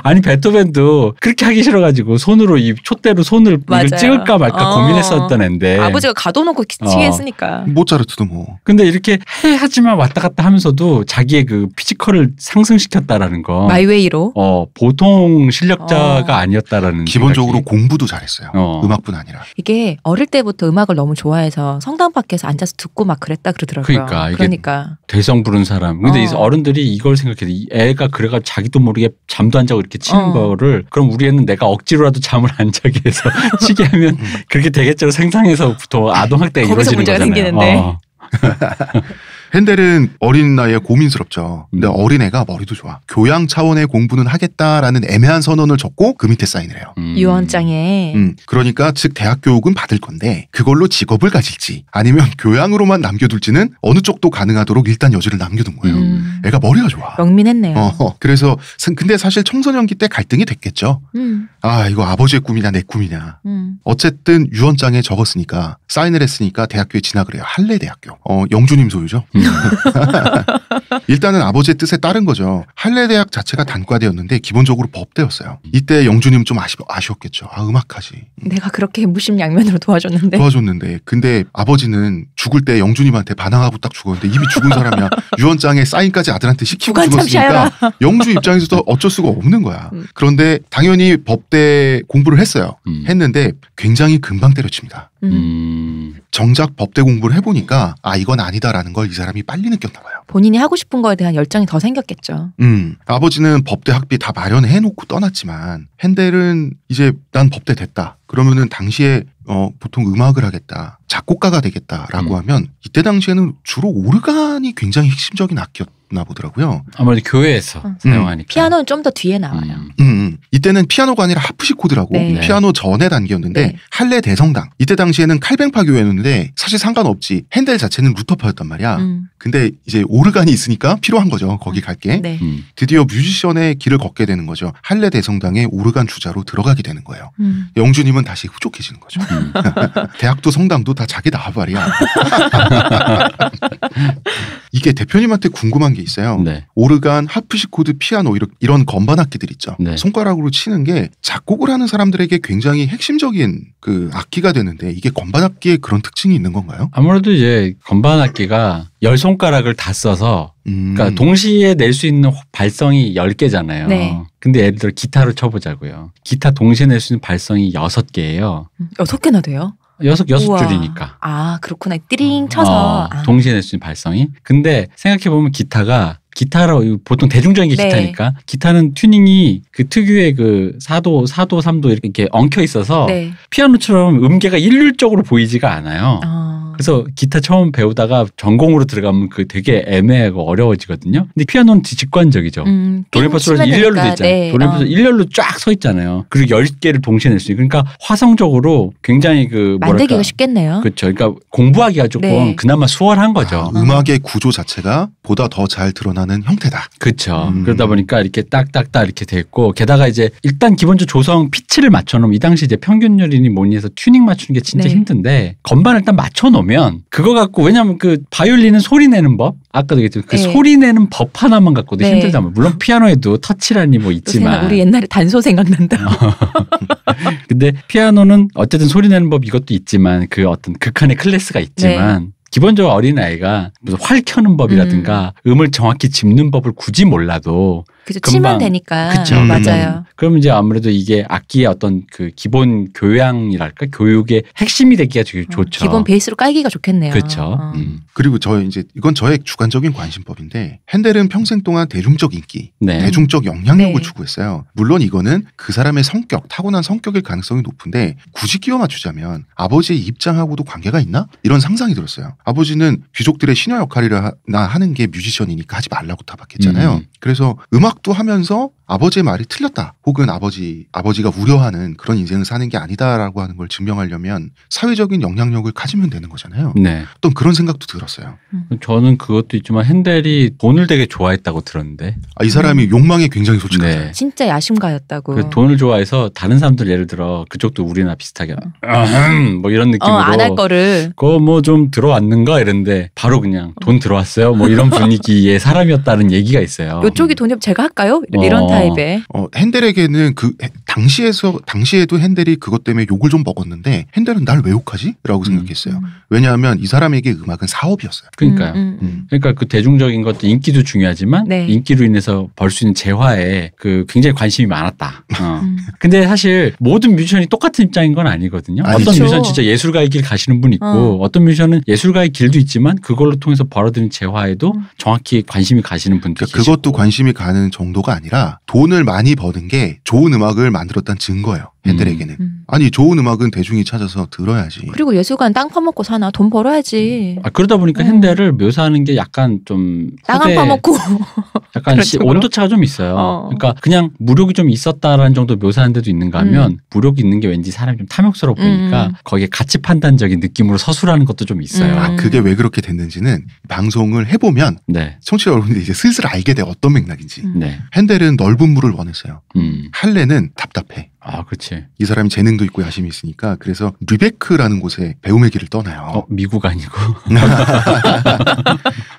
아니 베토벤도 그렇게 하기 싫어가지고 손으로 이 촛대로 손을 찍을까 말까 어. 고민했었던 앤데 아버지가 가둬놓고 치게 어. 했으니까 모차르트도 뭐. 근데 이렇게 해 하지만 왔다 갔다 하면서도 자기의 그 피지컬을 상승시켰다라는 거 마이웨이로 어 보통 실력자가 어. 아니 아니었다라는 기본적으로 생각이. 공부도 잘했어요. 어. 음악뿐 아니라 이게 어릴 때부터 음악을 너무 좋아해서 성당 밖에서 앉아서 듣고 막 그랬다 그러더라고요. 그러니까 이게 그러니까. 대성 부른 사람. 근데 어. 어른들이 이걸 생각해서 애가 그래가 자기도 모르게 잠도 안 자고 이렇게 치는 어. 거를 그럼 우리 는 내가 억지로라도 잠을 안 자게 해서 치게 하면 음. 그렇게 되겠죠. 생상에서부터 아동 학대이루지는 거잖아요. 생기는데. 어. 헨델은 어린 나이에 고민스럽죠. 근데 음. 어린애가 머리도 좋아. 교양 차원의 공부는 하겠다라는 애매한 선언을 적고 그 밑에 사인을 해요. 음. 유언장에. 음. 그러니까 즉 대학 교육은 받을 건데 그걸로 직업을 가질지 아니면 교양으로만 남겨둘지는 어느 쪽도 가능하도록 일단 여지를 남겨둔 거예요. 음. 애가 머리가 좋아. 명민했네요. 어, 그래서 근데 사실 청소년기 때 갈등이 됐겠죠. 음. 아 이거 아버지의 꿈이냐 내 꿈이냐. 음. 어쨌든 유언장에 적었으니까 사인을 했으니까 대학교에 진학을 해요. 할례 대학교. 어 영주님 소유죠. 일단은 아버지의 뜻에 따른 거죠. 할례대학 자체가 단과대였는데 기본적으로 법대였어요. 이때 영주님 좀 아쉬, 아쉬웠겠죠. 아 음악하지. 내가 그렇게 무심양면으로 도와줬는데. 도와줬는데 근데 아버지는 죽을 때 영주님한테 반항하고 딱 죽었는데 이미 죽은 사람이야. 유언장에 사인까지 아들한테 시키고 죽었으니까 영주 입장에서도 어쩔 수가 없는 거야. 음. 그런데 당연히 법대 공부를 했어요. 음. 했는데 굉장히 금방 때려칩니다. 음. 음. 정작 법대 공부를 해보니까 아 이건 아니다라는 걸 이 사람이 빨리 느꼈나 봐요. 본인이 하고 싶은 거에 대한 열정이 더 생겼겠죠. 음 아버지는 법대 학비 다 마련해놓고 떠났지만 핸델은 이제 난 법대 됐다. 그러면은 당시에 어 보통 음악을 하겠다. 작곡가가 되겠다라고 음. 하면 이때 당시에는 주로 오르간이 굉장히 핵심적인 악기였나 보더라고요. 아무래도 교회에서 어. 사용하니까. 피아노는 좀 더 뒤에 음. 나와요. 음. 음. 이때는 피아노가 아니라 하프시 코드라고 네. 피아노 전의 단계였는데 네. 할레 대성당. 이때 당시에는 칼뱅파 교회였는데 사실 상관없지. 핸델 자체는 루터파였단 말이야. 음. 근데 이제 오르간이 있으니까 필요한 거죠. 거기 갈게. 네. 드디어 뮤지션의 길을 걷게 되는 거죠. 할레 대성당의 오르간 주자로 들어가게 되는 거예요. 영주님은 다시 후족해지는 거죠. 대학도 성당도 다다 자기 나발이야. 이게 대표님한테 궁금한 게 있어요. 네. 오르간, 하프시코드, 피아노 이런, 건반 악기들 있죠. 네. 손가락으로 치는 게 작곡을 하는 사람들에게 굉장히 핵심적인 그 악기가 되는데 이게 건반 악기에 그런 특징이 있는 건가요? 아무래도 이제 건반 악기가 열 손가락을 다 써서 그러니까 음. 그러니까 동시에 낼 수 있는 발성이 열개잖아요 네. 근데 예를 들어 기타로 쳐보자고요. 기타 동시에 낼 수 있는 발성이 여섯 개예요 음, 여섯 개나 돼요? 여섯 여섯 우와. 줄이니까. 아 그렇구나. 띠링 어, 쳐서 어, 동시에 낼 수 있는 발성이. 근데 생각해 보면 기타가 기타로 보통 대중적인 게 네. 기타니까 기타는 튜닝이 그 특유의 그 사도 사도 삼도 이렇게 엉켜 있어서 네. 피아노처럼 음계가 일률적으로 보이지가 않아요. 어. 그래서 기타 처음 배우다가 전공으로 들어가면 그 되게 애매하고 어려워지거든요. 근데 피아노는 직관적이죠. 음, 도레미파솔은 일렬로 되니까. 돼 있잖아요. 도레파솔 어. 일렬로 쫙 서 있잖아요. 그리고 열 개를 동시에 낼 수 있는. 그러니까 화성적으로 굉장히 그 뭐랄까 만들기가 쉽겠네요. 그렇죠. 그러니까 공부하기가 조금 네. 그나마 수월한 아, 거죠. 아, 음악의 구조 자체가 보다 더 잘 드러나는 형태다. 그렇죠. 음. 그러다 보니까 이렇게 딱딱딱 이렇게 돼 있고 게다가 이제 일단 기본적 조성 피치를 맞춰놓으면 이 당시 이제 평균율이니 뭐니 해서 튜닝 맞추는 게 진짜 네. 힘든데 건반을 일단 맞춰놓으면 그거 갖고 왜냐하면 그 바이올린은 소리 내는 법 아까도 얘기했지만 그 네. 소리 내는 법 하나만 갖고도 네. 힘들다면 물론 피아노에도 터치라니 뭐 있지만 우리 옛날에 단소 생각난다. 어. 근데 피아노는 어쨌든 소리 내는 법 이것도 있지만 그 어떤 극한의 클래스가 네. 있지만 기본적으로 어린아이가 무슨 활 켜는 법이라든가 음. 을 정확히 짚는 법을 굳이 몰라도 그죠. 치면 되니까. 그쵸. 음, 맞아요. 음, 음. 그럼 이제 아무래도 이게 악기의 어떤 그 기본 교양이랄까 교육의 핵심이 되기가 되게 어, 좋죠. 어, 기본 베이스로 깔기가 좋겠네요. 그렇죠. 어. 음. 그리고 저 이제 이건 저의 주관적인 관심법인데 핸델은 평생 동안 대중적 인기, 네. 대중적 영향력을 네. 추구했어요. 물론 이거는 그 사람의 성격, 타고난 성격일 가능성이 높은데 굳이 끼워 맞추자면 아버지의 입장하고도 관계가 있나? 이런 상상이 들었어요. 아버지는 귀족들의 신화 역할이나 하는 게 뮤지션이니까 하지 말라고 타박했잖아요. 음. 그래서 음악 압도 하면서 아버지의 말이 틀렸다 혹은 아버지 아버지가 우려하는 그런 인생을 사는 게 아니다라고 하는 걸 증명하려면 사회적인 영향력을 가지면 되는 거잖아요. 네. 또 그런 생각도 들었어요. 음. 저는 그것도 있지만 핸델이 돈을 되게 좋아했다고 들었는데 아, 이 사람이 음. 욕망에 굉장히 솔직하죠. 네. 진짜 야심가였다고. 그 돈을 좋아해서 다른 사람들 예를 들어 그쪽도 우리나 비슷하게 음. 뭐 이런 어, 느낌으로 어, 안할 거를 그거 뭐 좀 들어왔는가 이랬는데 바로 그냥 돈 들어왔어요 뭐 이런 분위기의 사람이었다는 얘기가 있어요. 이쪽이 돈이 제가 할까요? 이런 어. 타입의. 어, 어, 핸델에게는 그 당시에서 당시에도 핸델이 그것 때문에 욕을 좀 먹었는데 핸델은 날 왜 욕하지?라고 음. 생각했어요. 음. 왜냐하면 이 사람에게 음악은 사업이었어요. 그러니까요. 음, 음, 음. 그러니까 그 대중적인 것도 인기도 중요하지만 네. 인기로 인해서 벌 수 있는 재화에 그 굉장히 관심이 많았다. 어. 근데 사실 모든 뮤지션이 똑같은 입장인 건 아니거든요. 아니, 어떤 그렇죠. 뮤지션 진짜 예술가의 길 가시는 분 있고 어. 떤 뮤지션은 예술가의 길도 있지만 그걸로 통해서 벌어들는 재화에도 정확히 관심이 가시는 분들 그러니까 그것도 관심이 가는 정도가 아니라 돈을 많이 버는 게 좋은 음악을 만들었다는 증거예요. 애들에게는. 음, 음. 아니 좋은 음악은 대중이 찾아서 들어야지. 그리고 예술관 땅 파먹고 사나 돈 벌어야지. 음. 아 그러다 보니까 어. 현대를 묘사하는 게 약간 좀땅 안 파먹고 약간 시, 온도차가 좀 있어요. 어. 그러니까 그냥 무력이 좀 있었다라는 정도 묘사하는 데도 있는가 하면 음. 무력이 있는 게 왠지 사람이 좀 탐욕스러워 보니까 음. 거기에 가치 판단적인 느낌으로 서술하는 것도 좀 있어요. 아 그게 왜 그렇게 됐는지는 방송을 해보면 네. 청취자 여러분들이 이제 슬슬 알게 돼 어떤 맥락인지. 네. 핸델은 넓은 물을 원했어요. 음. 할례는 답답해. 아, 그렇지. 이 사람이 재능도 있고 야심이 있으니까 그래서 류베크라는 곳에 배움의 길을 떠나요. 어, 미국 아니고.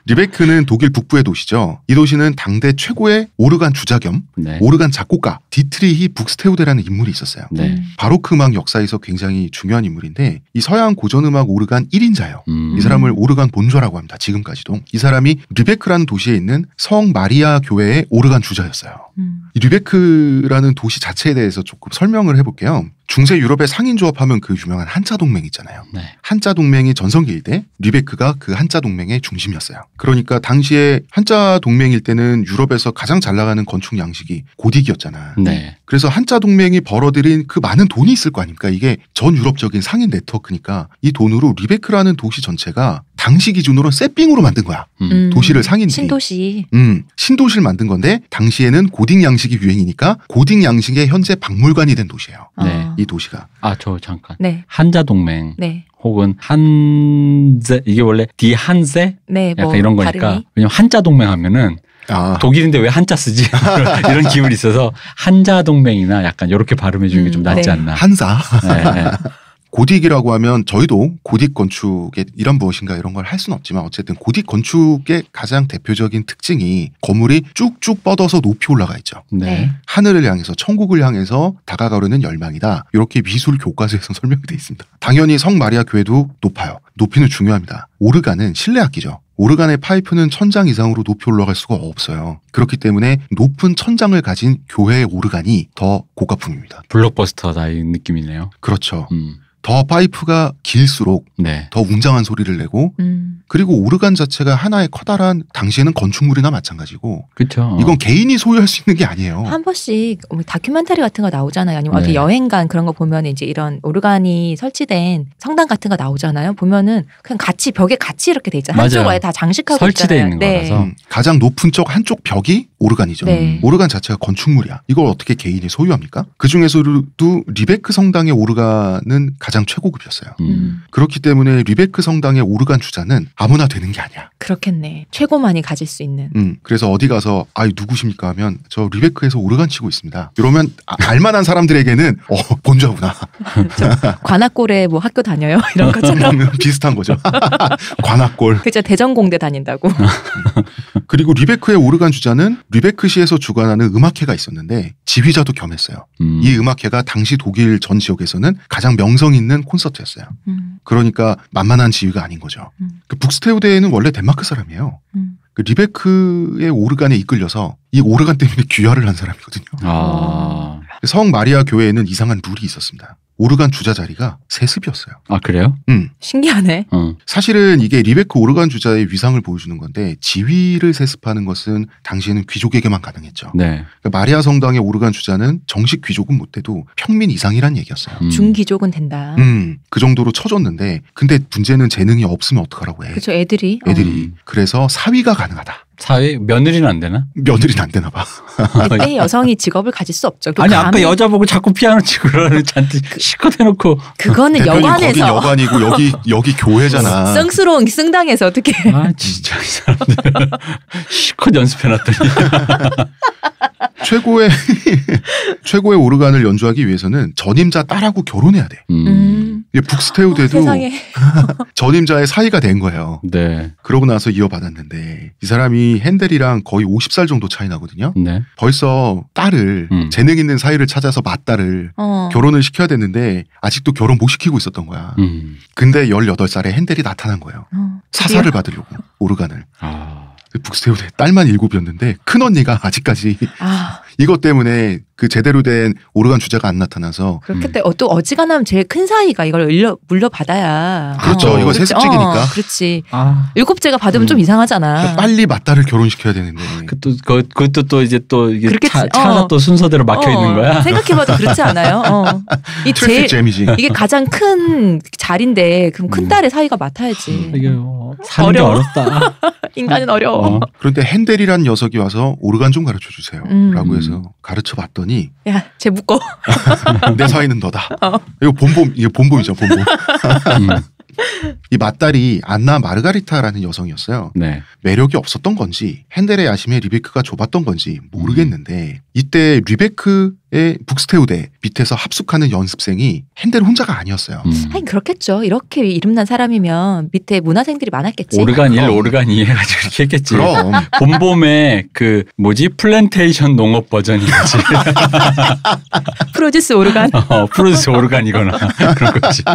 류베크는 독일 북부의 도시죠. 이 도시는 당대 최고의 오르간 주자 겸 네. 오르간 작곡가 디트리히 북스테우데라는 인물이 있었어요. 네. 음. 바로크 음악 역사에서 굉장히 중요한 인물인데 이 서양 고전 음악 오르간 1인자예요. 음. 이 사람을 오르간 본조라고 합니다. 지금까지도. 이 사람이 류베크라는 도시에 있는 성 마리아 교회의 오르간 주자였어요. 음. 이 류베크라는 도시 자체에 대해서 조금 설명을 해볼게요. 중세 유럽의 상인 조합하면 그 유명한 한자 동맹 있잖아요. 네. 한자 동맹이 전성기일 때 리베크가 그 한자 동맹의 중심이었어요. 그러니까 당시에 한자 동맹일 때는 유럽에서 가장 잘 나가는 건축 양식이 고딕이었잖아. 네. 그래서 한자 동맹이 벌어들인 그 많은 돈이 있을 거 아닙니까? 이게 전 유럽적인 상인 네트워크니까 이 돈으로 리베크라는 도시 전체가 당시 기준으로 세핑으로 만든 거야. 음. 음. 도시를 상인들이. 신도시. 음, 신도시를 만든 건데 당시에는 고딕 양식이 유행이니까 고딕 양식의 현재 박물관이 된 도시예요. 네. 아. 이 도시가. 아, 저 잠깐. 네. 한자 동맹. 네. 혹은 한제 이게 원래 디한세 네, 약간 뭐 이런 거니까 발음이? 왜냐면 한자 동맹 하면은 아. 독일인데 왜 한자 쓰지 이런 기분이 있어서 한자 동맹이나 약간 이렇게 발음해 주는 게좀 음, 낫지 네. 않나 한사 네, 네. 고딕이라고 하면 저희도 고딕 건축의 이런 무엇인가 이런 걸 할 수는 없지만 어쨌든 고딕 건축의 가장 대표적인 특징이 건물이 쭉쭉 뻗어서 높이 올라가 있죠. 네. 네. 하늘을 향해서 천국을 향해서 다가가려는 열망이다. 이렇게 미술 교과서에서 설명이 돼 있습니다. 당연히 성 마리아 교회도 높아요. 높이는 중요합니다. 오르간은 실내 악기죠. 오르간의 파이프는 천장 이상으로 높이 올라갈 수가 없어요. 그렇기 때문에 높은 천장을 가진 교회의 오르간이 더 고가품입니다. 블록버스터다 이 느낌이네요. 그렇죠. 음. 더 파이프가 길수록 네. 더 웅장한 소리를 내고 음. 그리고 오르간 자체가 하나의 커다란 당시에는 건축물이나 마찬가지고 그렇죠. 이건 개인이 소유할 수 있는 게 아니에요. 한 번씩 뭐 다큐멘터리 같은 거 나오잖아요. 아니면 네. 어디 여행간 그런 거 보면 이제 이런 오르간이 설치된 성당 같은 거 나오잖아요. 보면은 그냥 같이 벽에 같이 이렇게 돼 있잖아요. 한쪽 아예 다 장식하고 설치돼 있잖아요. 있는 네. 거라서 음, 가장 높은 쪽 한쪽 벽이 오르간이죠. 네. 음. 오르간 자체가 건축물이야. 이걸 어떻게 개인이 소유합니까? 그 중에서도 리베크 성당의 오르간은 가장 최고급이었어요. 음. 음. 그렇기 때문에 리베크 성당의 오르간 주자는 아 아무나 되는 게 아니야. 그렇겠네. 최고만이 가질 수 있는. 음, 그래서 어디 가서 아 누구십니까 하면 저 리베크에서 오르간 치고 있습니다. 이러면 아, 알만한 사람들에게는 어 본좌구나. 관악골에 뭐 학교 다녀요 이런 것처럼 비슷한 거죠. 관악골. 그죠 대전공대 다닌다고. 음. 그리고 리베크의 오르간 주자는 리베크시에서 주관하는 음악회가 있었는데 지휘자도 겸했어요. 음. 이 음악회가 당시 독일 전 지역에서는 가장 명성 있는 콘서트였어요. 음. 그러니까 만만한 지휘가 아닌 거죠. 음. 그 북스테우데는 에 원래 덴마크 사람이에요. 음. 그 리베크의 오르간에 이끌려서 이 오르간 때문에 귀화를 한 사람이거든요. 아. 그 성 마리아 교회에는 이상한 룰이 있었습니다. 오르간 주자 자리가 세습이었어요. 아 그래요? 음. 신기하네. 어. 사실은 이게 리베크 오르간 주자의 위상을 보여주는 건데 지위를 세습하는 것은 당시에는 귀족에게만 가능했죠. 네. 그러니까 마리아 성당의 오르간 주자는 정식 귀족은 못돼도 평민 이상이란 얘기였어요. 음. 중귀족은 된다. 음. 그 정도로 쳐줬는데 근데 문제는 재능이 없으면 어떡하라고 해. 그렇죠. 애들이. 애들이. 어. 그래서 사위가 가능하다. 사회 며느리는 안 되나? 며느리는 안 되나 봐. 그때 여성이 직업을 가질 수 없죠. 그 아니 아까 여자 보고 자꾸 피아노 치고 그는 잔뜩 그 실컷 해놓고. 그거는 여관에서. 여관이고 여기 여기 교회잖아. 쌍스러운 승당에서 어떻게? 아 진짜 이 사람들 실컷 연습해놨더니. 최고의 최고의 오르간을 연주하기 위해서는 전임자 딸하고 결혼해야 돼. 음. 음. 예, 북스테우 돼도 어, 세 전임자의 사이가 된 거예요. 네. 그러고 나서 이어받았는데 이 사람이 핸델이랑 거의 50살 정도 차이 나거든요. 네. 벌써 딸을 음. 재능 있는 사이를 찾아서 맞딸을 어. 결혼을 시켜야 되는데 아직도 결혼 못 시키고 있었던 거야. 음. 근데 18살에 핸델이 나타난 거예요. 어. 사사를 받으려고 오르간을. 아. 북스테우대 딸만 일곱이었는데 큰 언니가 아직까지 아. 이것 때문에 그 제대로 된 오르간 주자가 안 나타나서 그렇겠 음. 또 어지간하면 제일 큰 사이가 이걸 물려, 물려받아야 아, 그렇죠. 어. 이거 세습직이니까. 어, 그렇지. 아. 일곱째가 받으면 음. 좀 이상하잖아. 그러니까 빨리 맞다를 결혼시켜야 되는데. 그 그, 그것도 그, 것도또 이제 또 이게 그렇게지 차, 차가 어. 또 순서대로 막혀 있는 어, 거야. 생각해봐도 그렇지 않아요. 어. 이 제일 잼이지. 이게 가장 큰 자리인데 그럼 큰 음. 딸의 사이가 맡아야지. 아, 이게 뭐 사 어려워. 어렵다. 인간은 어려워. 어. 그런데 핸델이란 녀석이 와서 오르간 좀 가르쳐 주세요라고 음. 해서. 그래서 음. 가르쳐 봤더니 야, 쟤 묶어. 내 사이는 너다. 어. 이거 본봄 이거 본봄이죠 본봄. 이맞딸이 음. 안나 마르가리타라는 여성이었어요. 네. 매력이 없었던 건지 핸델의 야심에 리베크가 좁았던 건지 모르겠는데 음. 이때 리베크 북스테우대 밑에서 합숙하는 연습생이 핸델 혼자가 아니었어요. 음. 하긴 그렇겠죠. 이렇게 이름난 사람이면 밑에 문화생들이 많았겠지. 오르간 1, 오르간 2 해가지고 이렇게 했겠지. 그럼. 봄봄에 그 뭐지 플랜테이션 농업 버전이겠지. 프로듀스 오르간. 어, 프로듀스 오르간이거나 그런 거지.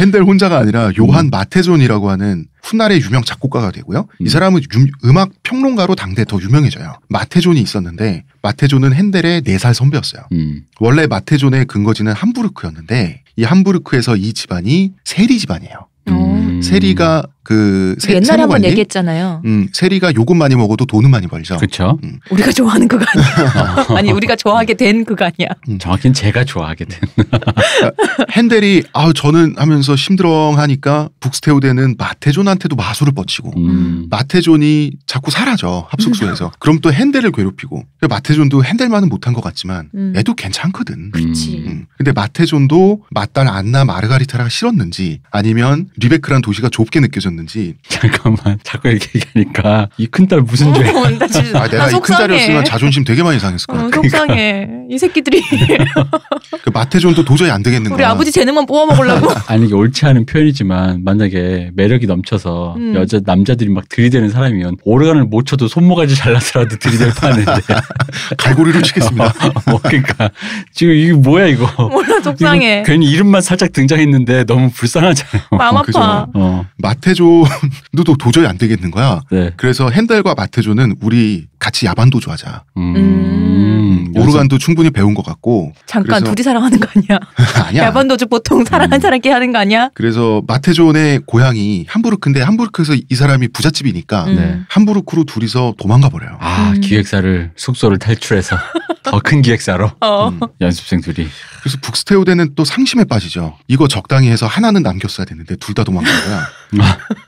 핸델 혼자가 아니라 요한 음. 마테존이라고 하는 훗날의 유명 작곡가가 되고요. 음. 이 사람은 유, 음악 평론가로 당대 더 유명해져요. 마테존이 있었는데 마테존은 핸델의 4살 선배였어요. 음. 원래 마테존의 근거지는 함부르크였는데 이 함부르크에서 이 집안이 세리 집안이에요. 음. 세리가 그 세, 옛날에 한번 얘기했잖아요. 음, 세리가 요금 많이 먹어도 돈은 많이 벌죠. 그렇죠. 음. 우리가 좋아하는 그거 아니야. 어. 아니 우리가 좋아하게 된 그거 아니야. 음. 정확히는 제가 좋아하게 된. 음. 그러니까 핸델이 아 저는 하면서 심드렁하니까 북스테우데는 마테존한테도 마술을 뻗치고 음. 마테존이 자꾸 사라져 합숙소에서. 음. 그럼 또 핸델을 괴롭히고 마테존도 핸델만은 못한 것 같지만 애도 괜찮거든. 그렇지. 근데 마테존도 마딸 안나 마르가리타라 싫었는지 아니면 리베크란 도시가 좁게 느껴졌는지. 없는지 잠깐만 자꾸 얘기하니까 이 큰딸 무슨 죄? 어, 나 진짜, 아, 내가 이 큰딸이었으면 자존심 되게 많이 상했을 어, 거야. 어, 속상해 그러니까. 이 새끼들이. 그 마태존도 도저히 안 되겠는 거야. 우리 아버지 재능만 뽑아 먹으려고. 아니 이게 옳지 않은 표현이지만 만약에 매력이 넘쳐서 음. 여자 남자들이 막 들이대는 사람이면 오르간을 못 쳐도 손모가지 잘라서라도 들이댈 판인데 갈고리로 치겠습니다. 뭐 그러니까 지금 이게 뭐야 이거? 몰라 속상해. 괜히 이름만 살짝 등장했는데 너무 불쌍하잖아요. 마음 아파. 어. 마태 마태존도 도저히 안 되겠는 거야. 네. 그래서 핸들과마테존은 우리 같이 야반도주 하자. 음. 음. 오르간도 연습. 충분히 배운 것 같고. 잠깐 둘이 사랑하는 거 아니야? 아니야. 야반도주 보통 사랑한 음. 사람끼리 하는 거 아니야? 그래서 마테존의 고향이 함부르크인데 함부르크에서 이 사람이 부잣집이니까 음. 네. 함부르크로 둘이서 도망가 버려요. 아 음. 기획사를 숙소를 탈출해서 더 큰 기획사로 어. 음. 연습생 둘이. 그래서 북스테오대는 또 상심에 빠지죠. 이거 적당히 해서 하나는 남겼어야 되는데 둘 다 도망간 거야.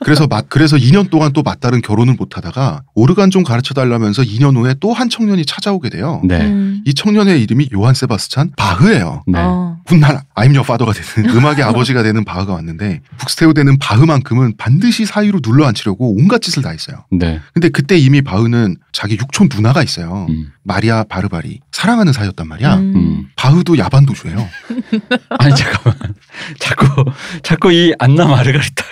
그래서 마, 그래서 2년 동안 또 맞다른 결혼을 못하다가 오르간 좀 가르쳐 달라면서 2년 후에 또 한 청년이 찾아오게 돼요. 네. 음. 이 청년의 이름이 요한 세바스찬 바흐예요. 네. 어. 훗날 아임 여 파더가 되는 음악의 아버지가 되는 바흐가 왔는데 북스테오되는 바흐만큼은 반드시 사이로 눌러앉히려고 온갖 짓을 다 했어요. 네. 근데 그때 이미 바흐는 자기 육촌 누나가 있어요. 음. 마리아 바르바리. 사랑하는 사이였단 말이야. 음. 음. 바흐도 야반도주예요. 아니 잠깐만. 자꾸 자꾸 이 안나 마르가리타.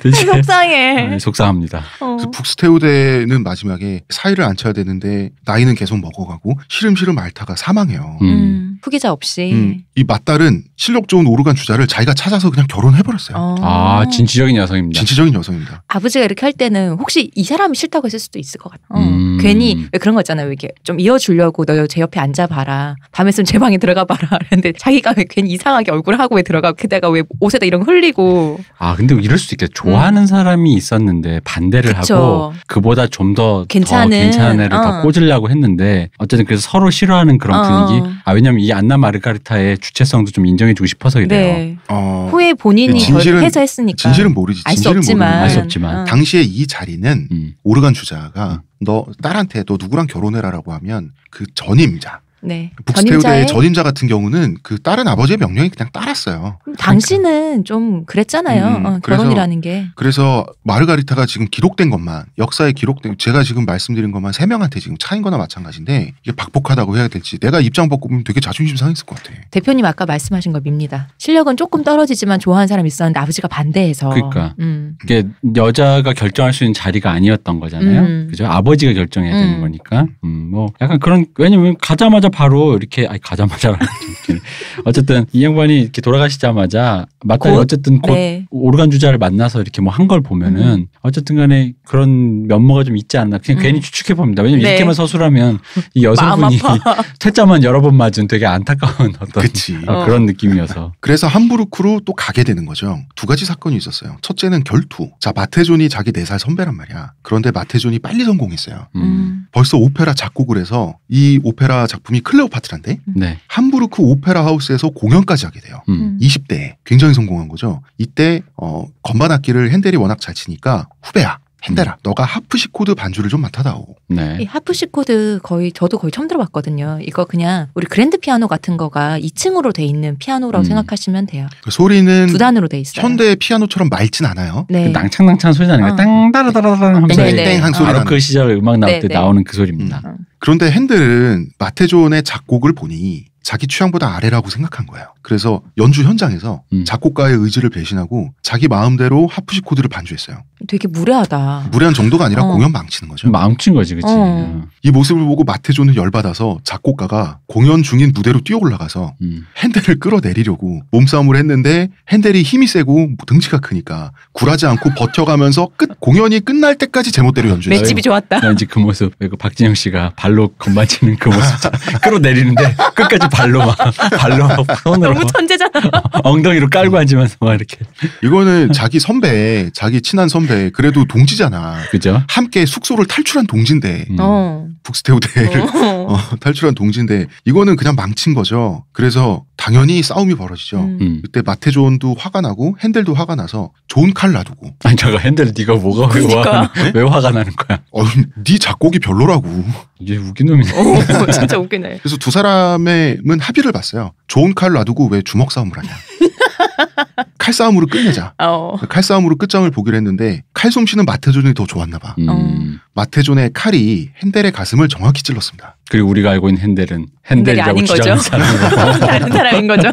되게 속상해. 아니, 네, 속상합니다. 어. 북스테우대는 마지막에 사이를 안 쳐야 되는데 나이는 계속 먹어가고 시름시름 앓다가 사망해요. 음. 음. 후기자 없이. 음, 이 맞달은 실력 좋은 오르간 주자를 자기가 찾아서 그냥 결혼해버렸어요. 어. 아, 진취적인 여성입니다. 진취적인 여성입니다. 아버지가 이렇게 할 때는 혹시 이 사람이 싫다고 했을 수도 있을 것 같아요. 어. 음. 괜히 왜 그런 거 있잖아요. 이게 좀 이어주려고 너 제 옆에 앉아봐라. 밤에 쓰제 방에 들어가 봐라. 그런데 자기가 왜 괜히 이상하게 얼굴을 하고 왜 들어가. 그다가왜 옷에다 이런 거 흘리고. 아, 근데 이럴 수도 있겠다. 좋아하는 음. 사람이 있었는데 반대를 그쵸. 하고 그보다 좀 더 괜찮은, 더 괜찮은 애를 어. 더 꽂으려고 했는데 어쨌든 그래서 서로 싫어하는 그런 어. 분위기. 아, 왜냐면 이 안나 마르가르타의 주체성도 좀 인정해주고 싶어서 이래요. 네. 어, 후에 본인이 진실은, 해서 했으니까. 진실은 모르지. 알 수없만알수 없지만. 어. 당시에 이 자리는 음. 오르간 주자가 너 딸한테 너 누구랑 결혼해라라고 하면 그 전임자 네. 북스테우대의 전임자 같은 경우는 그 다른 아버지의 명령이 그냥 따랐어요. 당신은 그러니까. 좀 그랬잖아요. 음, 어, 결혼이라는 그래서, 게. 그래서 마르가리타가 지금 기록된 것만 역사에 기록된 제가 지금 말씀드린 것만 세 명한테 지금 차인 거나 마찬가지인데 이게 박복하다고 해야 될지 내가 입장 바꾸면 되게 자존심 상했을 것 같아. 대표님 아까 말씀하신 거 밉니다. 실력은 조금 떨어지지만 좋아하는 사람 있었는데 아버지가 반대해서. 그러니까. 음. 이게 여자가 결정할 수 있는 자리가 아니었던 거잖아요. 음. 그죠? 아버지가 결정해야 되는 음. 거니까. 음, 뭐 약간 그런 왜냐면 가자마자 가자마자 바로 이렇게 아니 가자마자 어쨌든 이 양반이 이렇게 돌아가시자마자 맞땅 어쨌든 곧 네. 오르간 주자를 만나서 이렇게 뭐 한 걸 보면은 음. 어쨌든간에 그런 면모가 좀 있지 않나 그냥 음. 괜히 추측해 봅니다. 왜냐면 네. 이렇게만 서술하면 이 여성분이 퇴짜만 여러 번 맞은 되게 안타까운 어떤 어, 어, 그런 느낌이어서 그래서 함부르크로 또 가게 되는 거죠. 두 가지 사건이 있었어요. 첫째는 결투. 자 마테존이 자기 네 살 선배란 말이야. 그런데 마테존이 빨리 성공했어요. 음. 음. 벌써 오페라 작곡을 해서 이 오페라 작품이 이름이 클레오파트라인데 네. 함부르크 오페라 하우스에서 공연까지 하게 돼요. 음. 20대에 음. 굉장히 성공한 거죠. 이때 어, 건반 악기를 핸델이 워낙 잘 치니까 후배야. 한대라 음. 너가 하프시 코드 반주를 좀 맡아다오. 네. 이 하프시 코드 거의 저도 거의 처음 들어봤거든요. 이거 그냥 우리 그랜드 피아노 같은 거가 2층으로 돼 있는 피아노라고 음. 생각하시면 돼요. 그 소리는 두 단으로 돼 있어요. 현대 피아노처럼 맑진 않아요. 네. 그 낭창낭창 한 소리 나는 어. 땅따라따라따라 네, 하면서 네, 네. 땡한 소리 바로 그 시절 음악 나올 때 네네. 나오는 그 소리입니다. 음. 그런데 핸들은 마테존의 작곡을 보니 자기 취향보다 아래라고 생각한 거예요. 그래서 연주 현장에서 음. 작곡가의 의지를 배신하고 자기 마음대로 하프시 코드를 반주했어요. 되게 무례하다. 무례한 정도가 아니라 어. 공연 망치는 거죠. 망친 거지, 그치. 어. 이 모습을 보고 마테조는 열받아서 작곡가가 공연 중인 무대로 뛰어 올라가서 음. 핸델을 끌어내리려고 몸싸움을 했는데 핸델이 힘이 세고 등치가 크니까 굴하지 않고 버텨가면서 끝 공연이 끝날 때까지 제멋대로 아, 연주했어요. 맷집이 좋았다. 나 이제 그 모습, 그 박진영 씨가 발로 건반치는 그 모습 끌어내리는데 끝까지 발로 막, 발로 막 손으로 너무 어? 천재잖아. 엉덩이로 깔고 앉으면서 막 이렇게. 이거는 자기 선배, 자기 친한 선배, 그래도 동지잖아. 그죠? 함께 숙소를 탈출한 동지인데. 음. 북스테우대를 어. 어, 음. 탈출한 동지인데 이거는 그냥 망친 거죠. 그래서 당연히 싸움이 벌어지죠. 음. 음. 그때 마테존도 화가 나고 핸들도 화가 나서 좋은 칼 놔두고. 아니 잠깐 핸들 네가 뭐가 왜, 그러니까. 화가, 나- 네? 왜 화가 나는 거야? 어, 네 작곡이 별로라고. 이게 웃긴 놈이네. 오, 어, 진짜 웃기네. 그래서 두사람의 합의를 봤어요. 좋은 칼 놔두고 왜 주먹 싸움을 하냐. 칼싸움으로 끝내자. 어. 칼싸움으로 끝장을 보기로 했는데 칼솜씨는 마태존이 더 좋았나 봐. 음. 어. 마태존의 칼이 핸델의 가슴을 정확히 찔렀습니다. 그리고 우리가 알고 있는 핸델은 핸델이라고 주장하는 사람 다른 사람인 거죠.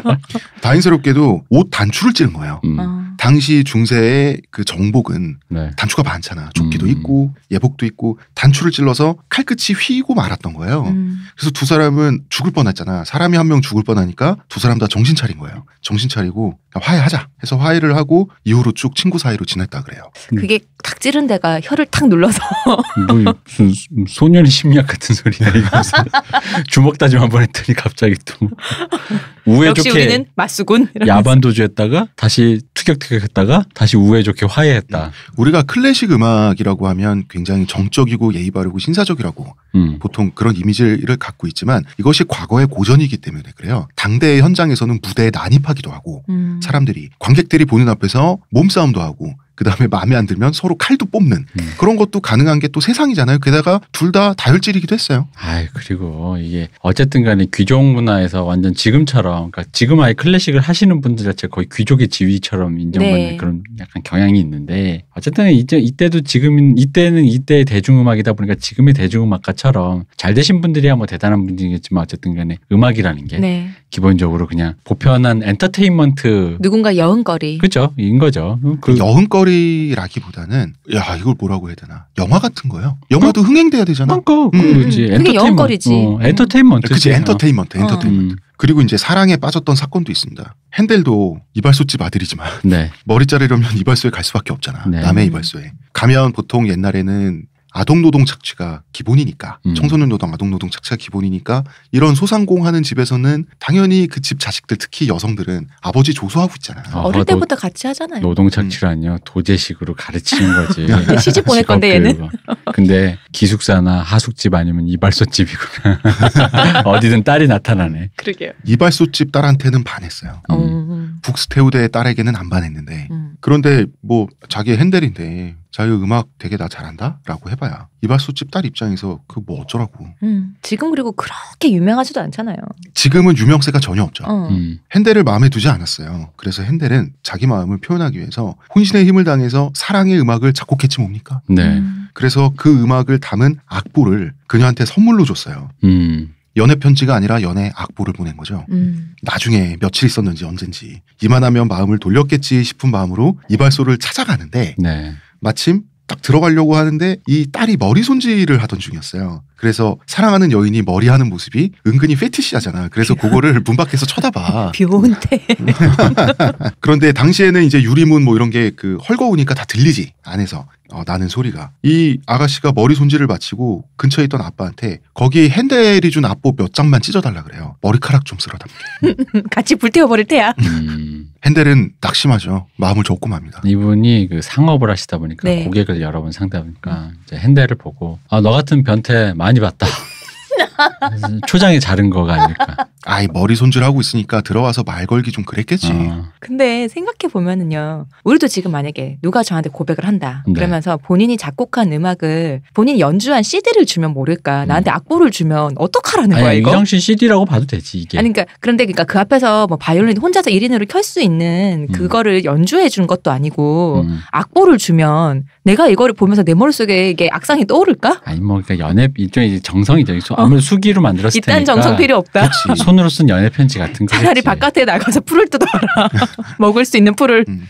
다행스럽게도 옷 단추를 찌른 거예요. 음. 어. 당시 중세의 그 정복은 네. 단추가 많잖아. 조끼도 음. 있고 예복도 있고 단추를 찔러서 칼끝이 휘고 말았던 거예요. 음. 그래서 두 사람은 죽을 뻔했잖아. 사람이 한 명 죽을 뻔하니까 두 사람 다 정신 차린 거예요. 정신 차리고 화해하자 해서 화해를 하고 이후로 쭉 친구 사이로 지냈다 그래요. 음. 그게 탁 찌른 데가 혀를 탁 눌러서 뭐 무슨 소년 심리학 같은 소리야 이거 주먹 다짐 한 번 했더니 갑자기 또 우애 좋게 맞수군 야반 도주했다가 다시 투격투격 선택했다가 다시 우회 좋게 화해했다. 음. 우리가 클래식 음악이라고 하면 굉장히 정적이고 예의 바르고 신사적이라고 음. 보통 그런 이미지를 갖고 있지만 이것이 과거의 고전이기 때문에 그래요. 당대의 현장에서는 무대에 난입하기도 하고 음. 사람들이 관객들이 보는 앞에서 몸싸움도 하고 그다음에 마음에 안 들면 서로 칼도 뽑는 음. 그런 것도 가능한 게 또 세상이잖아요. 게다가 둘 다 다혈질이기도 했어요. 아 그리고 이게 어쨌든 간에 귀족 문화에서 완전 지금처럼 그러니까 지금 아예 클래식을 하시는 분들 자체 거의 귀족의 지위처럼 인정받는 네. 그런 약간 경향이 있는데 어쨌든 이제 이때도 지금 이때는 이때의 대중음악이다 보니까 지금의 대중음악가처럼 잘 되신 분들이야 뭐 대단한 분들이겠지만 어쨌든 간에 음악이라는 게 네. 기본적으로 그냥 보편한 엔터테인먼트 누군가 여흥거리 그죠 인 거죠. 그 여흥거리 영거리라기보다는 야 이걸 뭐라고 해야 되나 영화 같은 거요 영화도 흥행돼야 되잖아. 그러니까 그, 음. 그 그게 영거리지. 어, 음. 엔터테인먼트. 그치 엔터테인먼트 엔터테인먼트. 어. 음. 그리고 이제 사랑에 빠졌던 사건도 있습니다. 핸델도 이발소집 아들이지만 네. 머리 자르려면 이발소에 갈 수밖에 없잖아. 네. 남의 이발소에. 가면 보통 옛날에는 아동 노동 착취가 기본이니까 음. 청소년 노동 아동 노동 착취가 기본이니까 이런 소상공하는 집에서는 당연히 그 집 자식들 특히 여성들은 아버지 조소하고 있잖아요. 아, 어릴 때부터 노, 같이 하잖아요. 노동 착취라니요. 음. 도제식으로 가르치는 거지. 네, 네, 시집 보낼 건데 얘는. 근데 기숙사나 하숙집 아니면 이발소집이구나. 어디든 딸이 나타나네. 그러게요. 이발소집 딸한테는 반했어요. 음. 음. 음. 북스테우대의 딸에게는 안 반했는데 음. 그런데 뭐 자기 핸들인데 자유 음악 되게 나 잘한다라고 해봐야 이발소집 딸 입장에서 그 뭐 어쩌라고. 음, 지금 그리고 그렇게 유명하지도 않잖아요. 지금은 유명세가 전혀 없죠. 어. 음. 핸델을 마음에 두지 않았어요. 그래서 핸델은 자기 마음을 표현하기 위해서 혼신의 힘을 당해서 사랑의 음악을 작곡했지 뭡니까. 네. 음. 그래서 그 음악을 담은 악보를 그녀한테 선물로 줬어요. 음. 연애 편지가 아니라 연애 악보를 보낸 거죠. 음. 나중에 며칠 있었는지 언젠지 이만하면 마음을 돌렸겠지 싶은 마음으로 이발소를 찾아가는데 네. 마침 딱 들어가려고 하는데 이 딸이 머리 손질을 하던 중이었어요. 그래서 사랑하는 여인이 머리 하는 모습이 은근히 페티시하잖아. 그래서 그거를 문 밖에서 쳐다봐. 비온태. 그런데 당시에는 이제 유리문 뭐 이런 게 그 헐거우니까 다 들리지 안에서. 어, 나는 소리가 이 아가씨가 머리 손질을 마치고 근처에 있던 아빠한테 거기 핸델이 준 악보 몇 장만 찢어달라 그래요 머리카락 좀 쓸어 담게 같이 불태워버릴 테야 음. 핸델은 낙심하죠 마음을 접고 맙니다 이분이 그 상업을 하시다 보니까 네. 고객을 여러 번 상대하니까 음. 핸델을 보고 아너 같은 변태 많이 봤다 음, 초장에 자른 거가 아닐까. 아이 머리 손질하고 있으니까 들어와서 말 걸기 좀 그랬겠지. 어. 근데 생각해 보면은요. 우리도 지금 만약에 누가 저한테 고백을 한다. 네. 그러면서 본인이 작곡한 음악을 본인이 연주한 CD를 주면 모를까. 음. 나한테 음. 악보를 주면 어떡하라는 아니, 거야 이거? 이정 씨 CD라고 봐도 되지 이게. 아니 그러니까 그런데 그러니까 그 앞에서 뭐 바이올린 혼자서 1인으로 켤 수 있는 음. 그거를 음. 연주해 준 것도 아니고 악보를 주면 내가 이거를 보면서 내 머릿속에 이게 악상이 떠오를까? 아니 뭐 그러니까 연애 일종의 정성이죠. 아, 몸을 수기로 만들었을 이딴 테니까. 정성 필요 없다. 그치. 손으로 쓴 연애 편지 같은 거. 차라리 바깥에 나가서 풀을 뜯어라. 먹을 수 있는 풀을. 음.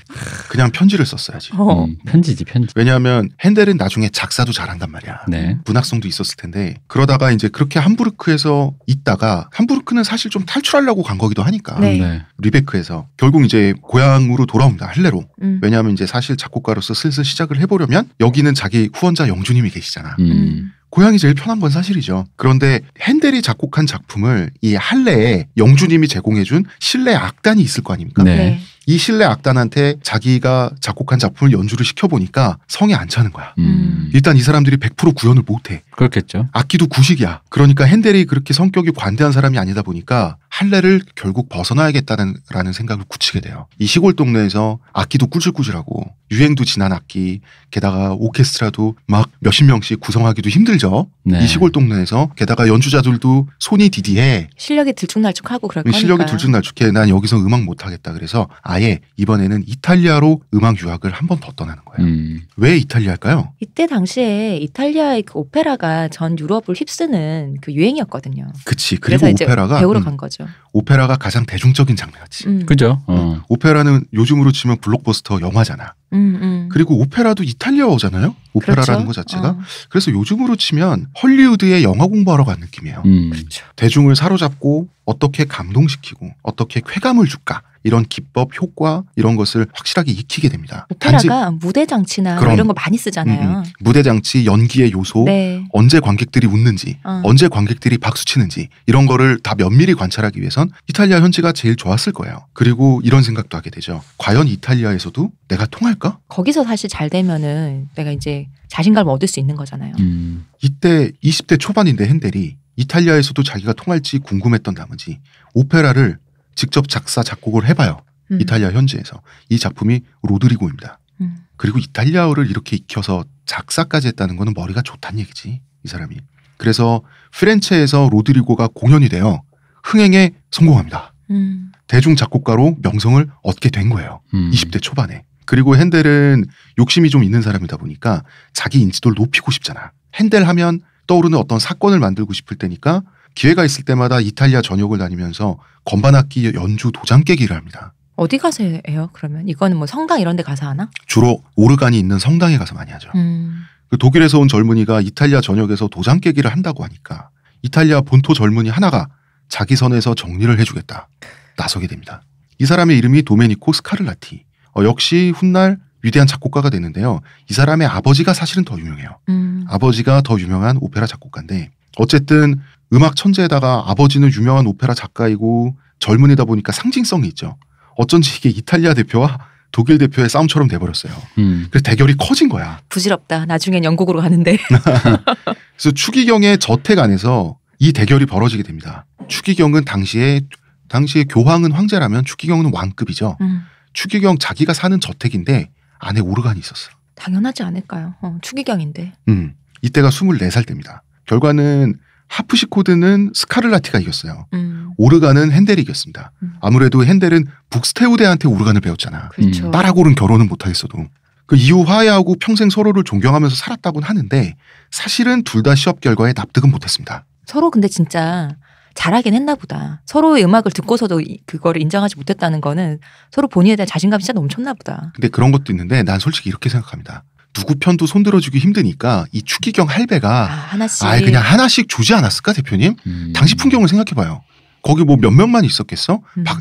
그냥 편지를 썼어야지. 어. 음, 편지지 편지. 왜냐하면 핸델은 나중에 작사도 잘한단 말이야. 네. 문학성도 있었을 텐데 그러다가 이제 그렇게 함부르크에서 있다가 함부르크는 사실 좀 탈출하려고 간 거기도 하니까 네. 네. 리베크에서 결국 이제 고향으로 돌아옵니다 할레로. 음. 왜냐하면 이제 사실 작곡가로서 슬슬 시작을 해보려면 여기는 자기 후원자 영주님이 계시잖아. 음. 음. 고향이 제일 편한 건 사실이죠. 그런데 핸델이 작곡한 작품을 이 할레에 영주님이 제공해준 실내 악단이 있을 거 아닙니까? 네. 네. 이 실내 악단한테 자기가 작곡한 작품을 연주를 시켜보니까 성에 안 차는 거야. 음. 일단 이 사람들이 100% 구현을 못해. 그렇겠죠. 악기도 구식이야. 그러니까 핸델이 그렇게 성격이 관대한 사람이 아니다 보니까 할례를 결국 벗어나야겠다는 라는 생각을 굳히게 돼요. 이 시골 동네에서 악기도 꾸질꾸질하고 유행도 지난 악기 게다가 오케스트라도 막 몇십 명씩 구성하기도 힘들죠. 네. 이 시골 동네에서 게다가 연주자들도 손이 디디해 실력이 들쭉날쭉하고 그럴 거니까 음, 실력이 들쭉날쭉해 난 여기서 음악 못하겠다 그래서 아예 이번에는 이탈리아로 음악 유학을 한 번 더 떠나는 거예요. 음. 왜 이탈리아일까요? 이때 당시에 이탈리아의 그 오페라가 전 유럽을 휩쓰는 그 유행이었거든요. 그치 그리고 오페라가 배우러 음. 간 거죠. 그렇죠. 오페라가 가장 대중적인 장르였지. 음. 그죠. 음. 어. 오페라는 요즘으로 치면 블록버스터 영화잖아. 음, 음. 그리고 오페라도 이탈리아어잖아요. 오페라라는 그렇죠? 것 자체가. 어. 그래서 요즘으로 치면 헐리우드의 영화 공부하러 간 느낌이에요. 음. 그렇죠. 대중을 사로잡고 어떻게 감동시키고 어떻게 쾌감을 줄까 이런 기법, 효과 이런 것을 확실하게 익히게 됩니다. 오페라가 무대 장치나 뭐 이런 거 많이 쓰잖아요. 음, 음, 무대 장치, 연기의 요소, 네. 언제 관객들이 웃는지, 어. 언제 관객들이 박수 치는지 이런 거를 다 면밀히 관찰하기 위해선 이탈리아 현지가 제일 좋았을 거예요. 그리고 이런 생각도 하게 되죠. 과연 이탈리아에서도 내가 통할까? 거기서 사실 잘 되면은 내가 이제 자신감을 얻을 수 있는 거잖아요. 음. 이때 20대 초반인데 핸델이 이탈리아에서도 자기가 통할지 궁금했던 나머지 오페라를 직접 작사 작곡을 해봐요. 음. 이탈리아 현지에서 이 작품이 로드리고입니다. 음. 그리고 이탈리아어를 이렇게 익혀서 작사까지 했다는 거는 머리가 좋다는 얘기지 이 사람이. 그래서 프렌체에서 로드리고가 공연이 되어 흥행에 성공합니다. 음. 대중 작곡가로 명성을 얻게 된 거예요. 20대 음. 초반에. 그리고 핸델은 욕심이 좀 있는 사람이다 보니까 자기 인지도를 높이고 싶잖아. 핸델 하면 떠오르는 어떤 사건을 만들고 싶을 때니까 기회가 있을 때마다 이탈리아 전역을 다니면서 건반악기 연주 도장 깨기를 합니다. 어디 가서 요 그러면 이거는 뭐 성당 이런 데 가서 하나? 주로 오르간이 있는 성당에 가서 많이 하죠. 음. 그 독일에서 온 젊은이가 이탈리아 전역에서 도장 깨기를 한다고 하니까 이탈리아 본토 젊은이 하나가 자기 선에서 정리를 해주겠다 나서게 됩니다. 이 사람의 이름이 도메니코 스카를라티. 어, 역시 훗날 위대한 작곡가가 되는데요. 이 사람의 아버지가 사실은 더 유명해요. 음. 아버지가 더 유명한 오페라 작곡가인데 어쨌든 음악 천재에다가 아버지는 유명한 오페라 작가이고 젊은이다 보니까 상징성이 있죠. 어쩐지 이게 이탈리아 대표와 독일 대표의 싸움처럼 돼버렸어요. 음. 그래서 대결이 커진 거야. 부질없다. 나중엔 영국으로 가는데. 그래서 추기경의 저택 안에서 이 대결이 벌어지게 됩니다. 추기경은 당시에 당시에 교황은 황제라면 추기경은 왕급이죠. 음. 추기경 자기가 사는 저택인데 안에 오르간이 있었어. 당연하지 않을까요? 어, 추기경인데. 음. 이때가 24살 때입니다. 결과는 하프시 코드는 스카를라티가 이겼어요. 음. 오르간은 핸델이 이겼습니다. 음. 아무래도 핸델은 북스테우데한테 오르간을 배웠잖아. 그렇죠. 음. 딸하고는 결혼은 못하겠어도. 그 이후 화해하고 평생 서로를 존경하면서 살았다곤 하는데 사실은 둘 다 시험 결과에 납득은 못했습니다. 서로 근데 진짜 잘하긴 했나 보다. 서로의 음악을 듣고서도 그거를 인정하지 못했다는 거는 서로 본인에 대한 자신감이 진짜 넘쳤나 보다. 근데 그런 것도 있는데 난 솔직히 이렇게 생각합니다. 누구 편도 손들어주기 힘드니까 이추기경 할배가 아, 하나씩. 아예 그냥 하나씩 주지 않았을까 대표님? 음. 당시 풍경을 생각해봐요. 거기 뭐 몇 명만 있었겠어? 음. 막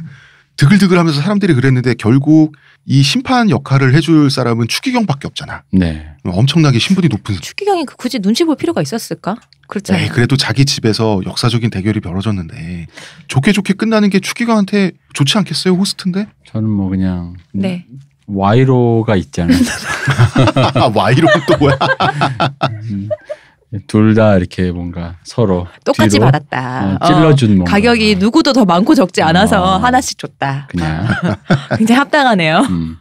드글드글하면서 사람들이 그랬는데 결국 이 심판 역할을 해줄 사람은 추기경밖에 없잖아. 네. 엄청나게 신분이 높은. 추기경이 그 굳이 눈치 볼 필요가 있었을까? 그렇잖아요. 에이, 그래도 자기 집에서 역사적인 대결이 벌어졌는데 좋게 좋게 끝나는 게 추기경한테 좋지 않겠어요, 호스트인데? 저는 뭐 그냥 네. 와이로가 있잖않았 와이로는 또 뭐야? 음, 둘다 이렇게 뭔가 서로 똑같이 받았다. 어, 어, 찔러준 어, 가격이 누구도 더 많고 적지 음, 않아서 어, 하나씩 줬다. 그냥 굉장히 합당하네요. 음.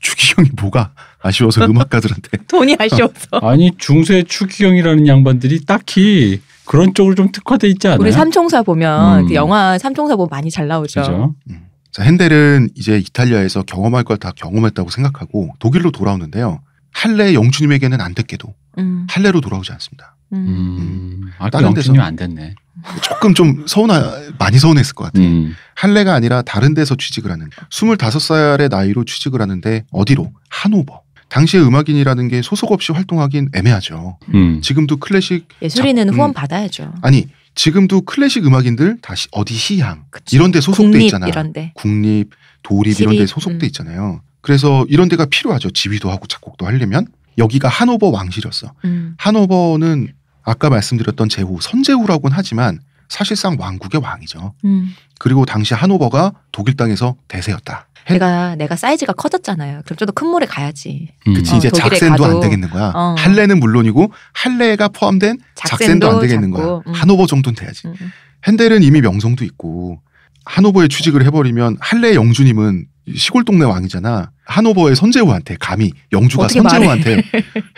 추기경이 뭐가 아쉬워서 음악가들한테 돈이 아쉬워서 아니 중세 추기경이라는 양반들이 딱히 그런 쪽으로 좀 특화돼 있지 않아요? 우리 삼총사 보면 음. 그 영화 삼총사 보면 많이 잘 나오죠. 그죠? 음. 자, 핸델은 이제 이탈리아에서 경험할 걸 다 경험했다고 생각하고 독일로 돌아오는데요. 할례 영주님에게는 안 됐게도 음. 할례로 돌아오지 않습니다. 음. 음. 음. 아, 그 다른 데안 됐네. 조금 좀 서운하, 많이 서운했을 것 같아요. 음. 할례가 아니라 다른 데서 취직을 하는, 25살의 나이로 취직을 하는데 어디로? 하노버. 당시의 음악인이라는 게 소속 없이 활동하긴 애매하죠. 음. 지금도 클래식 예술인은 작, 음. 후원 받아야죠. 아니 지금도 클래식 음악인들 다시 어디 시향 그치. 이런 데 소속돼 국립 있잖아. 이런 데. 국립, 도립 이런 데 소속돼 음. 있잖아요. 그래서 이런 데가 필요하죠. 지휘도 하고 작곡도 하려면 여기가 한노버 왕실이었어. 음. 하노버는 아까 말씀드렸던 제후 선제후라고는 하지만 사실상 왕국의 왕이죠. 음. 그리고 당시 하노버가 독일 땅에서 대세였다. 내가 내가 사이즈가 커졌잖아요. 그럼 좀더큰 물에 가야지. 음. 그치 어, 이제 작센도 안 되겠는 거야. 어. 할례는 물론이고 할례가 포함된 작센도, 작센도 안 되겠는 작고, 거야. 하노버 음. 정도는 돼야지. 음, 음. 핸델은 이미 명성도 있고 하노버에 취직을 해버리면 할례 영주님은 시골 동네 왕이잖아. 하노버의 선제호한테 감히 영주가 선제호한테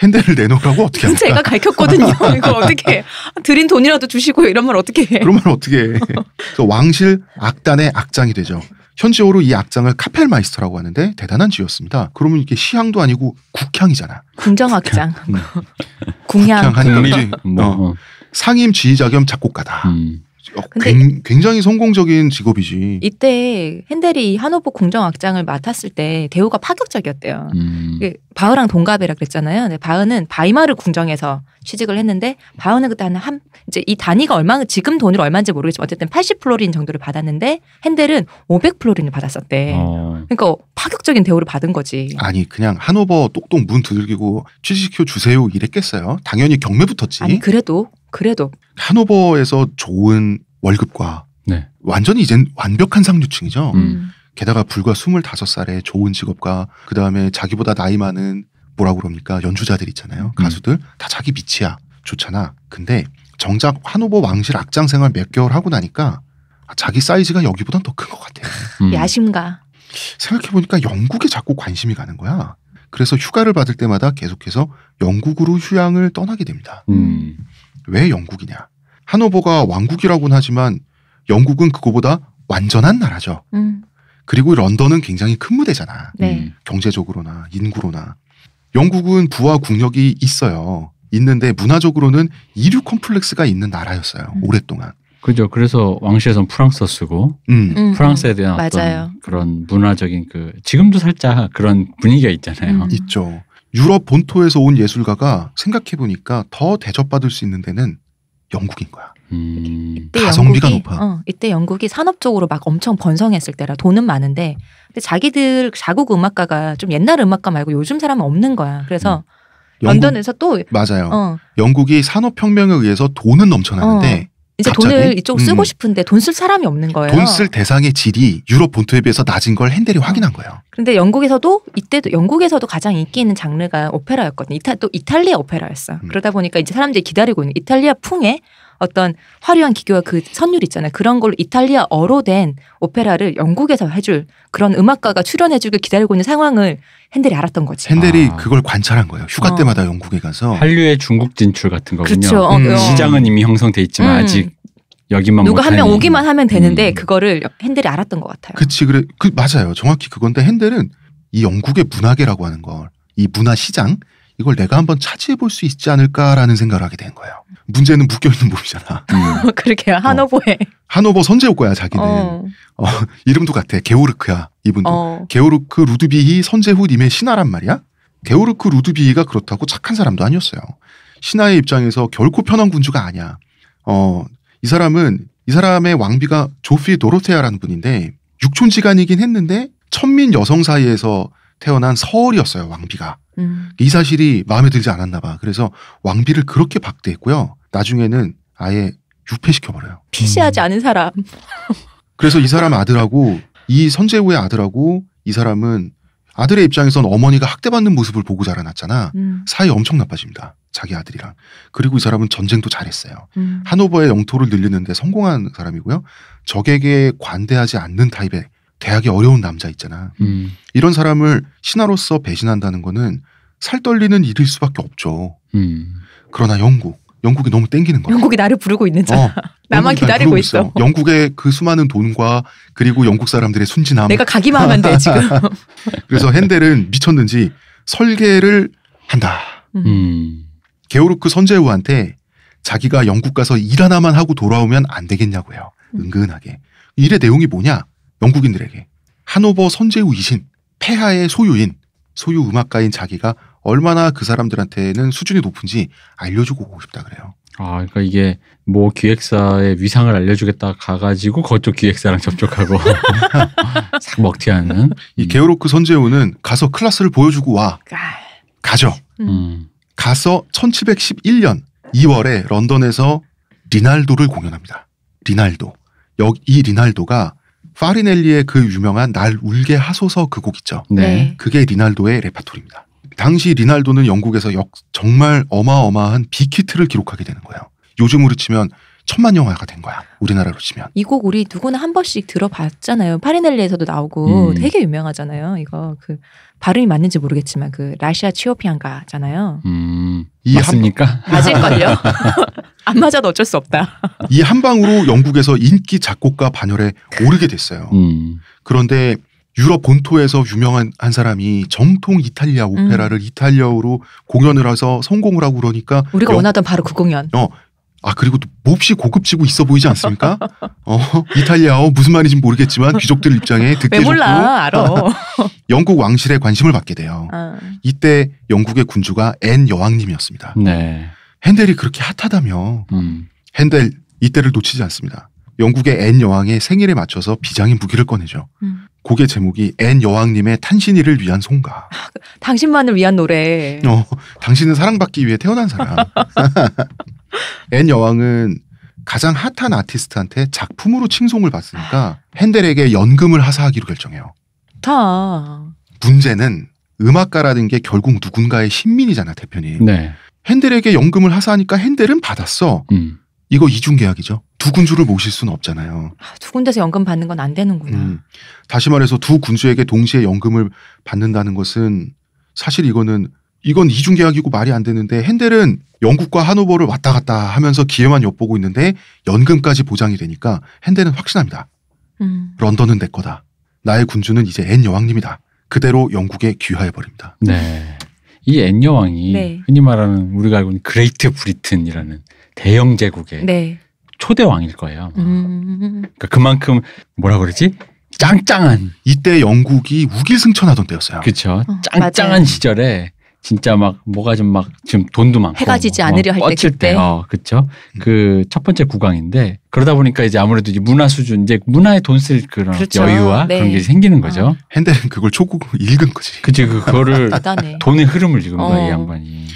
핸들을 내놓으라고 어떻게 합까 제가 가르쳤거든요. 이거 어떻게 아, 드린 돈이라도 주시고 이런 말 어떻게 해. 그런 말 어떻게 해. 그래서 왕실 악단의 악장이 되죠. 현지어로 이 악장을 카펠마이스터라고 하는데 대단한 지였습니다. 그러면 이게 시향도 아니고 국향이잖아. 궁정악장. 국향. 국향. 국향. 국향. 어. 뭐. 어. 상임 지휘자 겸 작곡가다. 음. 어, 근데 굉장히 성공적인 직업이지. 이때 핸델이 하노버 공정악장을 맡았을 때 대우가 파격적이었대요. 음. 그 바흐랑 동갑이라 그랬잖아요. 근데 바흐는 바이마르 궁정에서 취직을 했는데 바흐는 그때 한, 한 이제 이 단위가 얼마 지금 돈으로 얼마인지 모르겠지만 어쨌든 80플로린 정도를 받았는데 핸델은 500플로린을 받았었대. 어. 그러니까 파격적인 대우를 받은 거지. 아니 그냥 하노버 똑똑 문 두들기고 취직시켜 주세요 이랬겠어요. 당연히 경매 붙었지. 아니 그래도 그래도 하노버에서 좋은 월급과 네. 완전히 이젠 완벽한 상류층이죠. 음. 게다가 불과 25살에 좋은 직업과 그 다음에 자기보다 나이 많은 뭐라고 그럽니까 연주자들 있잖아요. 음. 가수들 음. 다 자기 밑이야 좋잖아. 근데 정작 하노버 왕실 악장 생활 몇 개월 하고 나니까 자기 사이즈가 여기보단 더 큰 것 같아요. 음. 야심가. 생각해보니까 영국에 자꾸 관심이 가는 거야. 그래서 휴가를 받을 때마다 계속해서 영국으로 휴양을 떠나게 됩니다. 음. 왜 영국이냐? 하노버가 왕국이라고는 하지만 영국은 그거보다 완전한 나라죠. 음. 그리고 런던은 굉장히 큰 무대잖아. 네. 음. 경제적으로나 인구로나. 영국은 부와 국력이 있어요. 있는데 문화적으로는 이류 콤플렉스가 있는 나라였어요. 음. 오랫동안. 그죠. 그래서 왕실에서는 프랑스어 쓰고 음. 음, 음. 프랑스에 대한 맞아요. 어떤 그런 문화적인 그 지금도 살짝 그런 분위기가 있잖아요. 있죠. 유럽 본토에서 온 예술가가 생각해 보니까 더 대접받을 수 있는 데는 영국인 거야. 음. 가성비가 영국이, 높아. 어, 이때 영국이 산업적으로 막 엄청 번성했을 때라 돈은 많은데 근데 자기들 자국 음악가가 좀 옛날 음악가 말고 요즘 사람은 없는 거야. 그래서 음. 영국, 런던에서 또 맞아요. 어. 영국이 산업혁명에 의해서 돈은 넘쳐나는데 어. 이제 갑자기? 돈을 이쪽 쓰고 음. 싶은데 돈 쓸 사람이 없는 거예요. 돈 쓸 대상의 질이 유럽 본토에 비해서 낮은 걸 핸델이 아. 확인한 거예요. 그런데 영국에서도 이때도 영국에서도 가장 인기 있는 장르가 오페라였거든요. 이타, 또 이탈리아 오페라였어. 음. 그러다 보니까 이제 사람들이 기다리고 있는 이탈리아 풍의 어떤 화려한 기교와 그 선율 있잖아요. 그런 걸로 이탈리아어로 된 오페라를 영국에서 해줄 그런 음악가가 출연해주길 기다리고 있는 상황을 핸델이 알았던 거지. 핸델이 아. 그걸 관찰한 거예요. 휴가 어. 때마다 영국에 가서 한류의 중국 진출 같은 거군요. 그렇죠. 어, 음. 어. 시장은 이미 형성돼 있지만 음. 아직 여기만 누가 한명 오기만 하면 음. 되는데 음. 그거를 핸델이 알았던 것 같아요. 그치 그래 그 맞아요. 정확히 그건데 핸델은 이 영국의 문화계라고 하는 걸 이 문화 시장 이걸 내가 한번 차지해 볼 수 있지 않을까라는 생각을 하게 된 거예요. 문제는 묶여 있는 몸이잖아. 음. 그렇게요. 하노에 어. 하노보 선제옥 거야 자기는. 어. 어. 이름도 같아. 게오르크야 이분도. 어. 게오르크 루드비히 선제후 님의 신하란 말이야. 게오르크 루드비히가 그렇다고 착한 사람도 아니었어요. 신하의 입장에서 결코 편한 군주가 아니야. 어, 이 사람은 이 사람의 왕비가 조피 도로테아라는 분인데 육촌지간이긴 했는데 천민 여성 사이에서 태어난 서울이었어요 왕비가. 음. 이 사실이 마음에 들지 않았나 봐. 그래서 왕비를 그렇게 박대했고요. 나중에는 아예 유폐시켜버려요. 피시하지 음. 않은 사람. 그래서 이 사람 아들하고 이 선제우의 아들하고 이 사람은 아들의 입장에선 어머니가 학대받는 모습을 보고 자라났잖아. 음. 사이 엄청 나빠집니다. 자기 아들이랑. 그리고 이 사람은 전쟁도 잘했어요. 음. 하노버의 영토를 늘리는데 성공한 사람이고요. 적에게 관대하지 않는 타입의 대하기 어려운 남자 있잖아. 음. 이런 사람을 신하로서 배신한다는 거는 살떨리는 일일 수밖에 없죠. 음. 그러나 영국, 영국이 너무 땡기는 거야. 영국이 나를 부르고 있는 잖 어, 나만 기다리고 있어. 있어. 영국의 그 수많은 돈과 그리고 영국 사람들의 순진함. 내가 가기만 하면 돼 지금. 그래서 핸델은 미쳤는지 설계를 한다. 음. 음. 게오르크 선제우한테 자기가 영국 가서 일 하나만 하고 돌아오면 안 되겠냐고요. 음. 은근하게. 일의 내용이 뭐냐? 영국인들에게 하노버 선제우 이신, 폐하의 소유인, 소유 음악가인 자기가 얼마나 그 사람들한테는 수준이 높은지 알려주고 오고 싶다 그래요. 아, 그러니까 이게 뭐 기획사의 위상을 알려주겠다 가가지고 거쪽 기획사랑 접촉하고 싹 먹튀하는. 이 게오로크 선제우는 가서 클라스를 보여주고 와. 가죠. 음. 음. 가서 1711년 2월에 런던에서 리날도를 공연합니다. 리날도. 이 리날도가 파리넬리의 그 유명한 날 울게 하소서 그 곡 있죠. 네. 네. 그게 리날도의 레파토리입니다. 당시 리날도는 영국에서 역, 정말 어마어마한 빅히트를 기록하게 되는 거예요. 요즘으로 치면 천만 영화가 된 거야. 우리나라로 치면. 이 곡 우리 누구나 한 번씩 들어봤잖아요. 파리넬리에서도 나오고 음. 되게 유명하잖아요. 이거 그 발음이 맞는지 모르겠지만 그 라시아 치오피안가잖아요. 음. 이 맞습니까? 한... 맞을걸요. 안 맞아도 어쩔 수 없다. 이 한 방으로 영국에서 인기 작곡가 반열에 오르게 됐어요. 음. 그런데 유럽 본토에서 유명한 한 사람이 정통 이탈리아 오페라를 음. 이탈리아어로 공연을 해서 성공을 하고 그러니까 우리가 영, 원하던 바로 그 공연. 어, 아 그리고 또 몹시 고급지고 있어 보이지 않습니까? 어 이탈리아어 무슨 말인지 모르겠지만 귀족들 입장에 듣게 좋고 몰라 알아 영국 왕실에 관심을 받게 돼요. 아. 이때 영국의 군주가 앤 여왕님이었습니다. 네. 핸델이 그렇게 핫하다며 음. 핸델 이때를 놓치지 않습니다. 영국의 앤 여왕의 생일에 맞춰서 비장의 무기를 꺼내죠. 음. 곡의 제목이 앤 여왕님의 탄신일을 위한 송가. 아, 당신만을 위한 노래. 어 당신은 사랑받기 위해 태어난 사람. 앤 여왕은 가장 핫한 아티스트한테 작품으로 칭송을 받으니까 핸델에게 연금을 하사하기로 결정해요. 다 문제는 음악가라는 게 결국 누군가의 신민이잖아 대표님. 네. 핸델에게 연금을 하사하니까 핸델은 받았어. 음. 이거 이중계약이죠. 두 군주를 모실 수는 없잖아요. 아, 두 군데서 연금 받는 건 안 되는구나. 음. 다시 말해서 두 군주에게 동시에 연금을 받는다는 것은 사실 이거는 이건 이중계약이고 말이 안 되는데 핸델은 영국과 하노버를 왔다 갔다 하면서 기회만 엿보고 있는데 연금까지 보장이 되니까 핸델은 확신합니다. 음. 런던은 내 거다. 나의 군주는 이제 앤 여왕님이다. 그대로 영국에 귀화해 버립니다. 네. 이앤 여왕이 네. 흔히 말하는 우리가 알고 있는 그레이트 브리튼이라는 대영 제국의 네. 초대 왕일 거예요. 음. 그러니까 그만큼 뭐라 그러지? 짱짱한 이때 영국이 우길승천하던 때였어요. 그렇죠. 짱짱한 맞아요. 시절에 진짜 막 뭐가 좀 막 지금 돈도 많고 해가 지지 어, 않으려 할 때 그때 어, 그렇 그첫 번째 구강인데 그러다 보니까 이제 아무래도 이제 문화 수준 이제 문화에 돈 쓸 그런 그렇죠. 여유와 네. 그런 게 생기는 거죠. 어. 핸델은 그걸 초구 읽은 거지. 그치 그 그거를 돈의 흐름을 읽은 어. 거야 이 어. 양반이.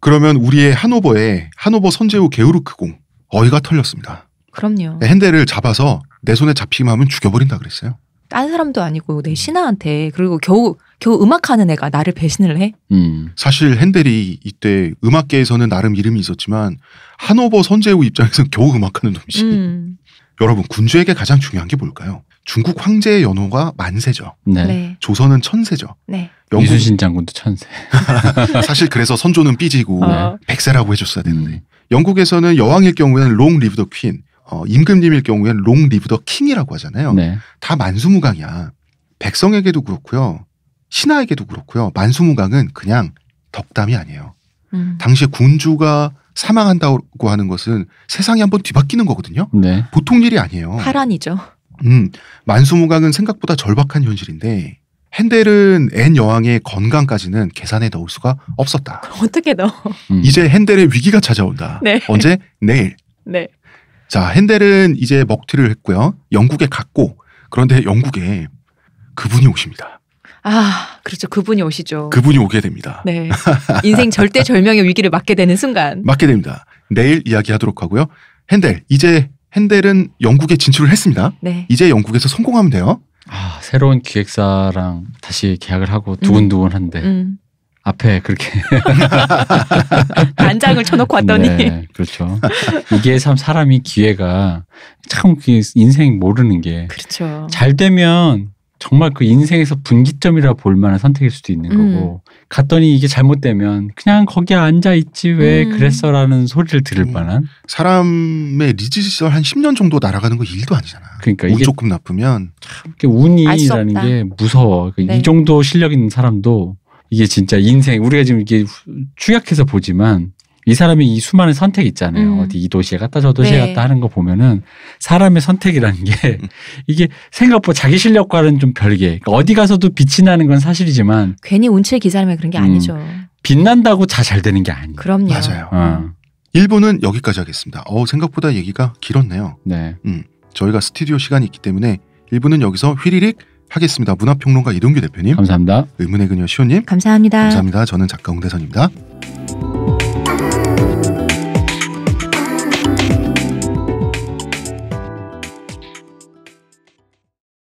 그러면 우리의 하노버에 하노버 선제후 게우르크공 어이가 털렸습니다. 그럼요. 네, 핸델을 잡아서 내 손에 잡히면 하면 죽여버린다 그랬어요. 딴 사람도 아니고 내 신하한테 그리고 겨우 겨우 음악하는 애가 나를 배신을 해? 음. 사실 핸델이 이때 음악계에서는 나름 이름이 있었지만 한노버 선제우 입장에서는 겨우 음악하는 놈이지. 음. 여러분 군주에게 가장 중요한 게 뭘까요? 중국 황제의 연호가 만세죠. 네. 네. 조선은 천세죠. 네. 영국... 이순신 장군도 천세. 사실 그래서 선조는 삐지고 어. 백세라고 해줬어야 음. 되는데 영국에서는 여왕일 경우에는 롱 리브 더 퀸, 어, 임금님일 경우에는 롱 리브 더 킹이라고 하잖아요. 네. 다 만수무강이야. 백성에게도 그렇고요. 신하에게도 그렇고요. 만수무강은 그냥 덕담이 아니에요. 음. 당시에 군주가 사망한다고 하는 것은 세상이 한 번 뒤바뀌는 거거든요. 네. 보통 일이 아니에요. 파란이죠. 음, 만수무강은 생각보다 절박한 현실인데 헨델은앤 여왕의 건강까지는 계산에 넣을 수가 없었다. 어떻게 넣어? 음. 이제 헨델의 위기가 찾아온다. 네. 언제? 내일. 네. 자, 헨델은 이제 먹튀를 했고요. 영국에 갔고 그런데 영국에 그분이 오십니다. 아, 그렇죠. 그분이 오시죠. 그분이 오게 됩니다. 네. 인생 절대 절명의 위기를 맞게 되는 순간. 맞게 됩니다. 내일 이야기하도록 하고요. 핸델, 이제 핸델은 영국에 진출을 했습니다. 네. 이제 영국에서 성공하면 돼요. 아, 새로운 기획사랑 다시 계약을 하고 음. 두근두근한데 음. 음. 앞에 그렇게 단장을 쳐놓고 왔더니 네, 그렇죠. 이게 참 사람이 기회가 참 그 인생 모르는 게 그렇죠. 잘 되면 정말 그 인생에서 분기점이라 볼 만한 선택일 수도 있는 음. 거고 갔더니 이게 잘못되면 그냥 거기 앉아 있지 왜 음. 그랬어라는 소리를 들을 음. 만한 사람의 리지 시절 한 10년 정도 날아가는 거 일도 아니잖아. 그러니까 운 조금 나쁘면 참 운이라는 게 무서워. 그러니까 네. 이 정도 실력 있는 사람도 이게 진짜 인생 우리가 지금 이게 추약해서 보지만 이 사람이 이 수많은 선택 있잖아요. 음. 어디 이 도시에 갔다 저 도시에 네. 갔다 하는 거 보면은 사람의 선택이라는 게 음. 이게 생각보다 자기 실력과는 좀 별개. 그러니까 어디 가서도 빛이 나는 건 사실이지만 괜히 운칠 기사람이 그런 게 음, 아니죠. 빛난다고 자잘 되는 게 아니에요. 그럼요. 맞아요. 어. 일본은 여기까지 하겠습니다. 어 생각보다 얘기가 길었네요. 네. 음, 저희가 스튜디오 시간이 있기 때문에 일부는 여기서 휘리릭 하겠습니다. 문화평론가 이동규 대표님. 감사합니다. 의문의 그녀 시호님. 감사합니다. 감사합니다. 저는 작가 홍대선입니다.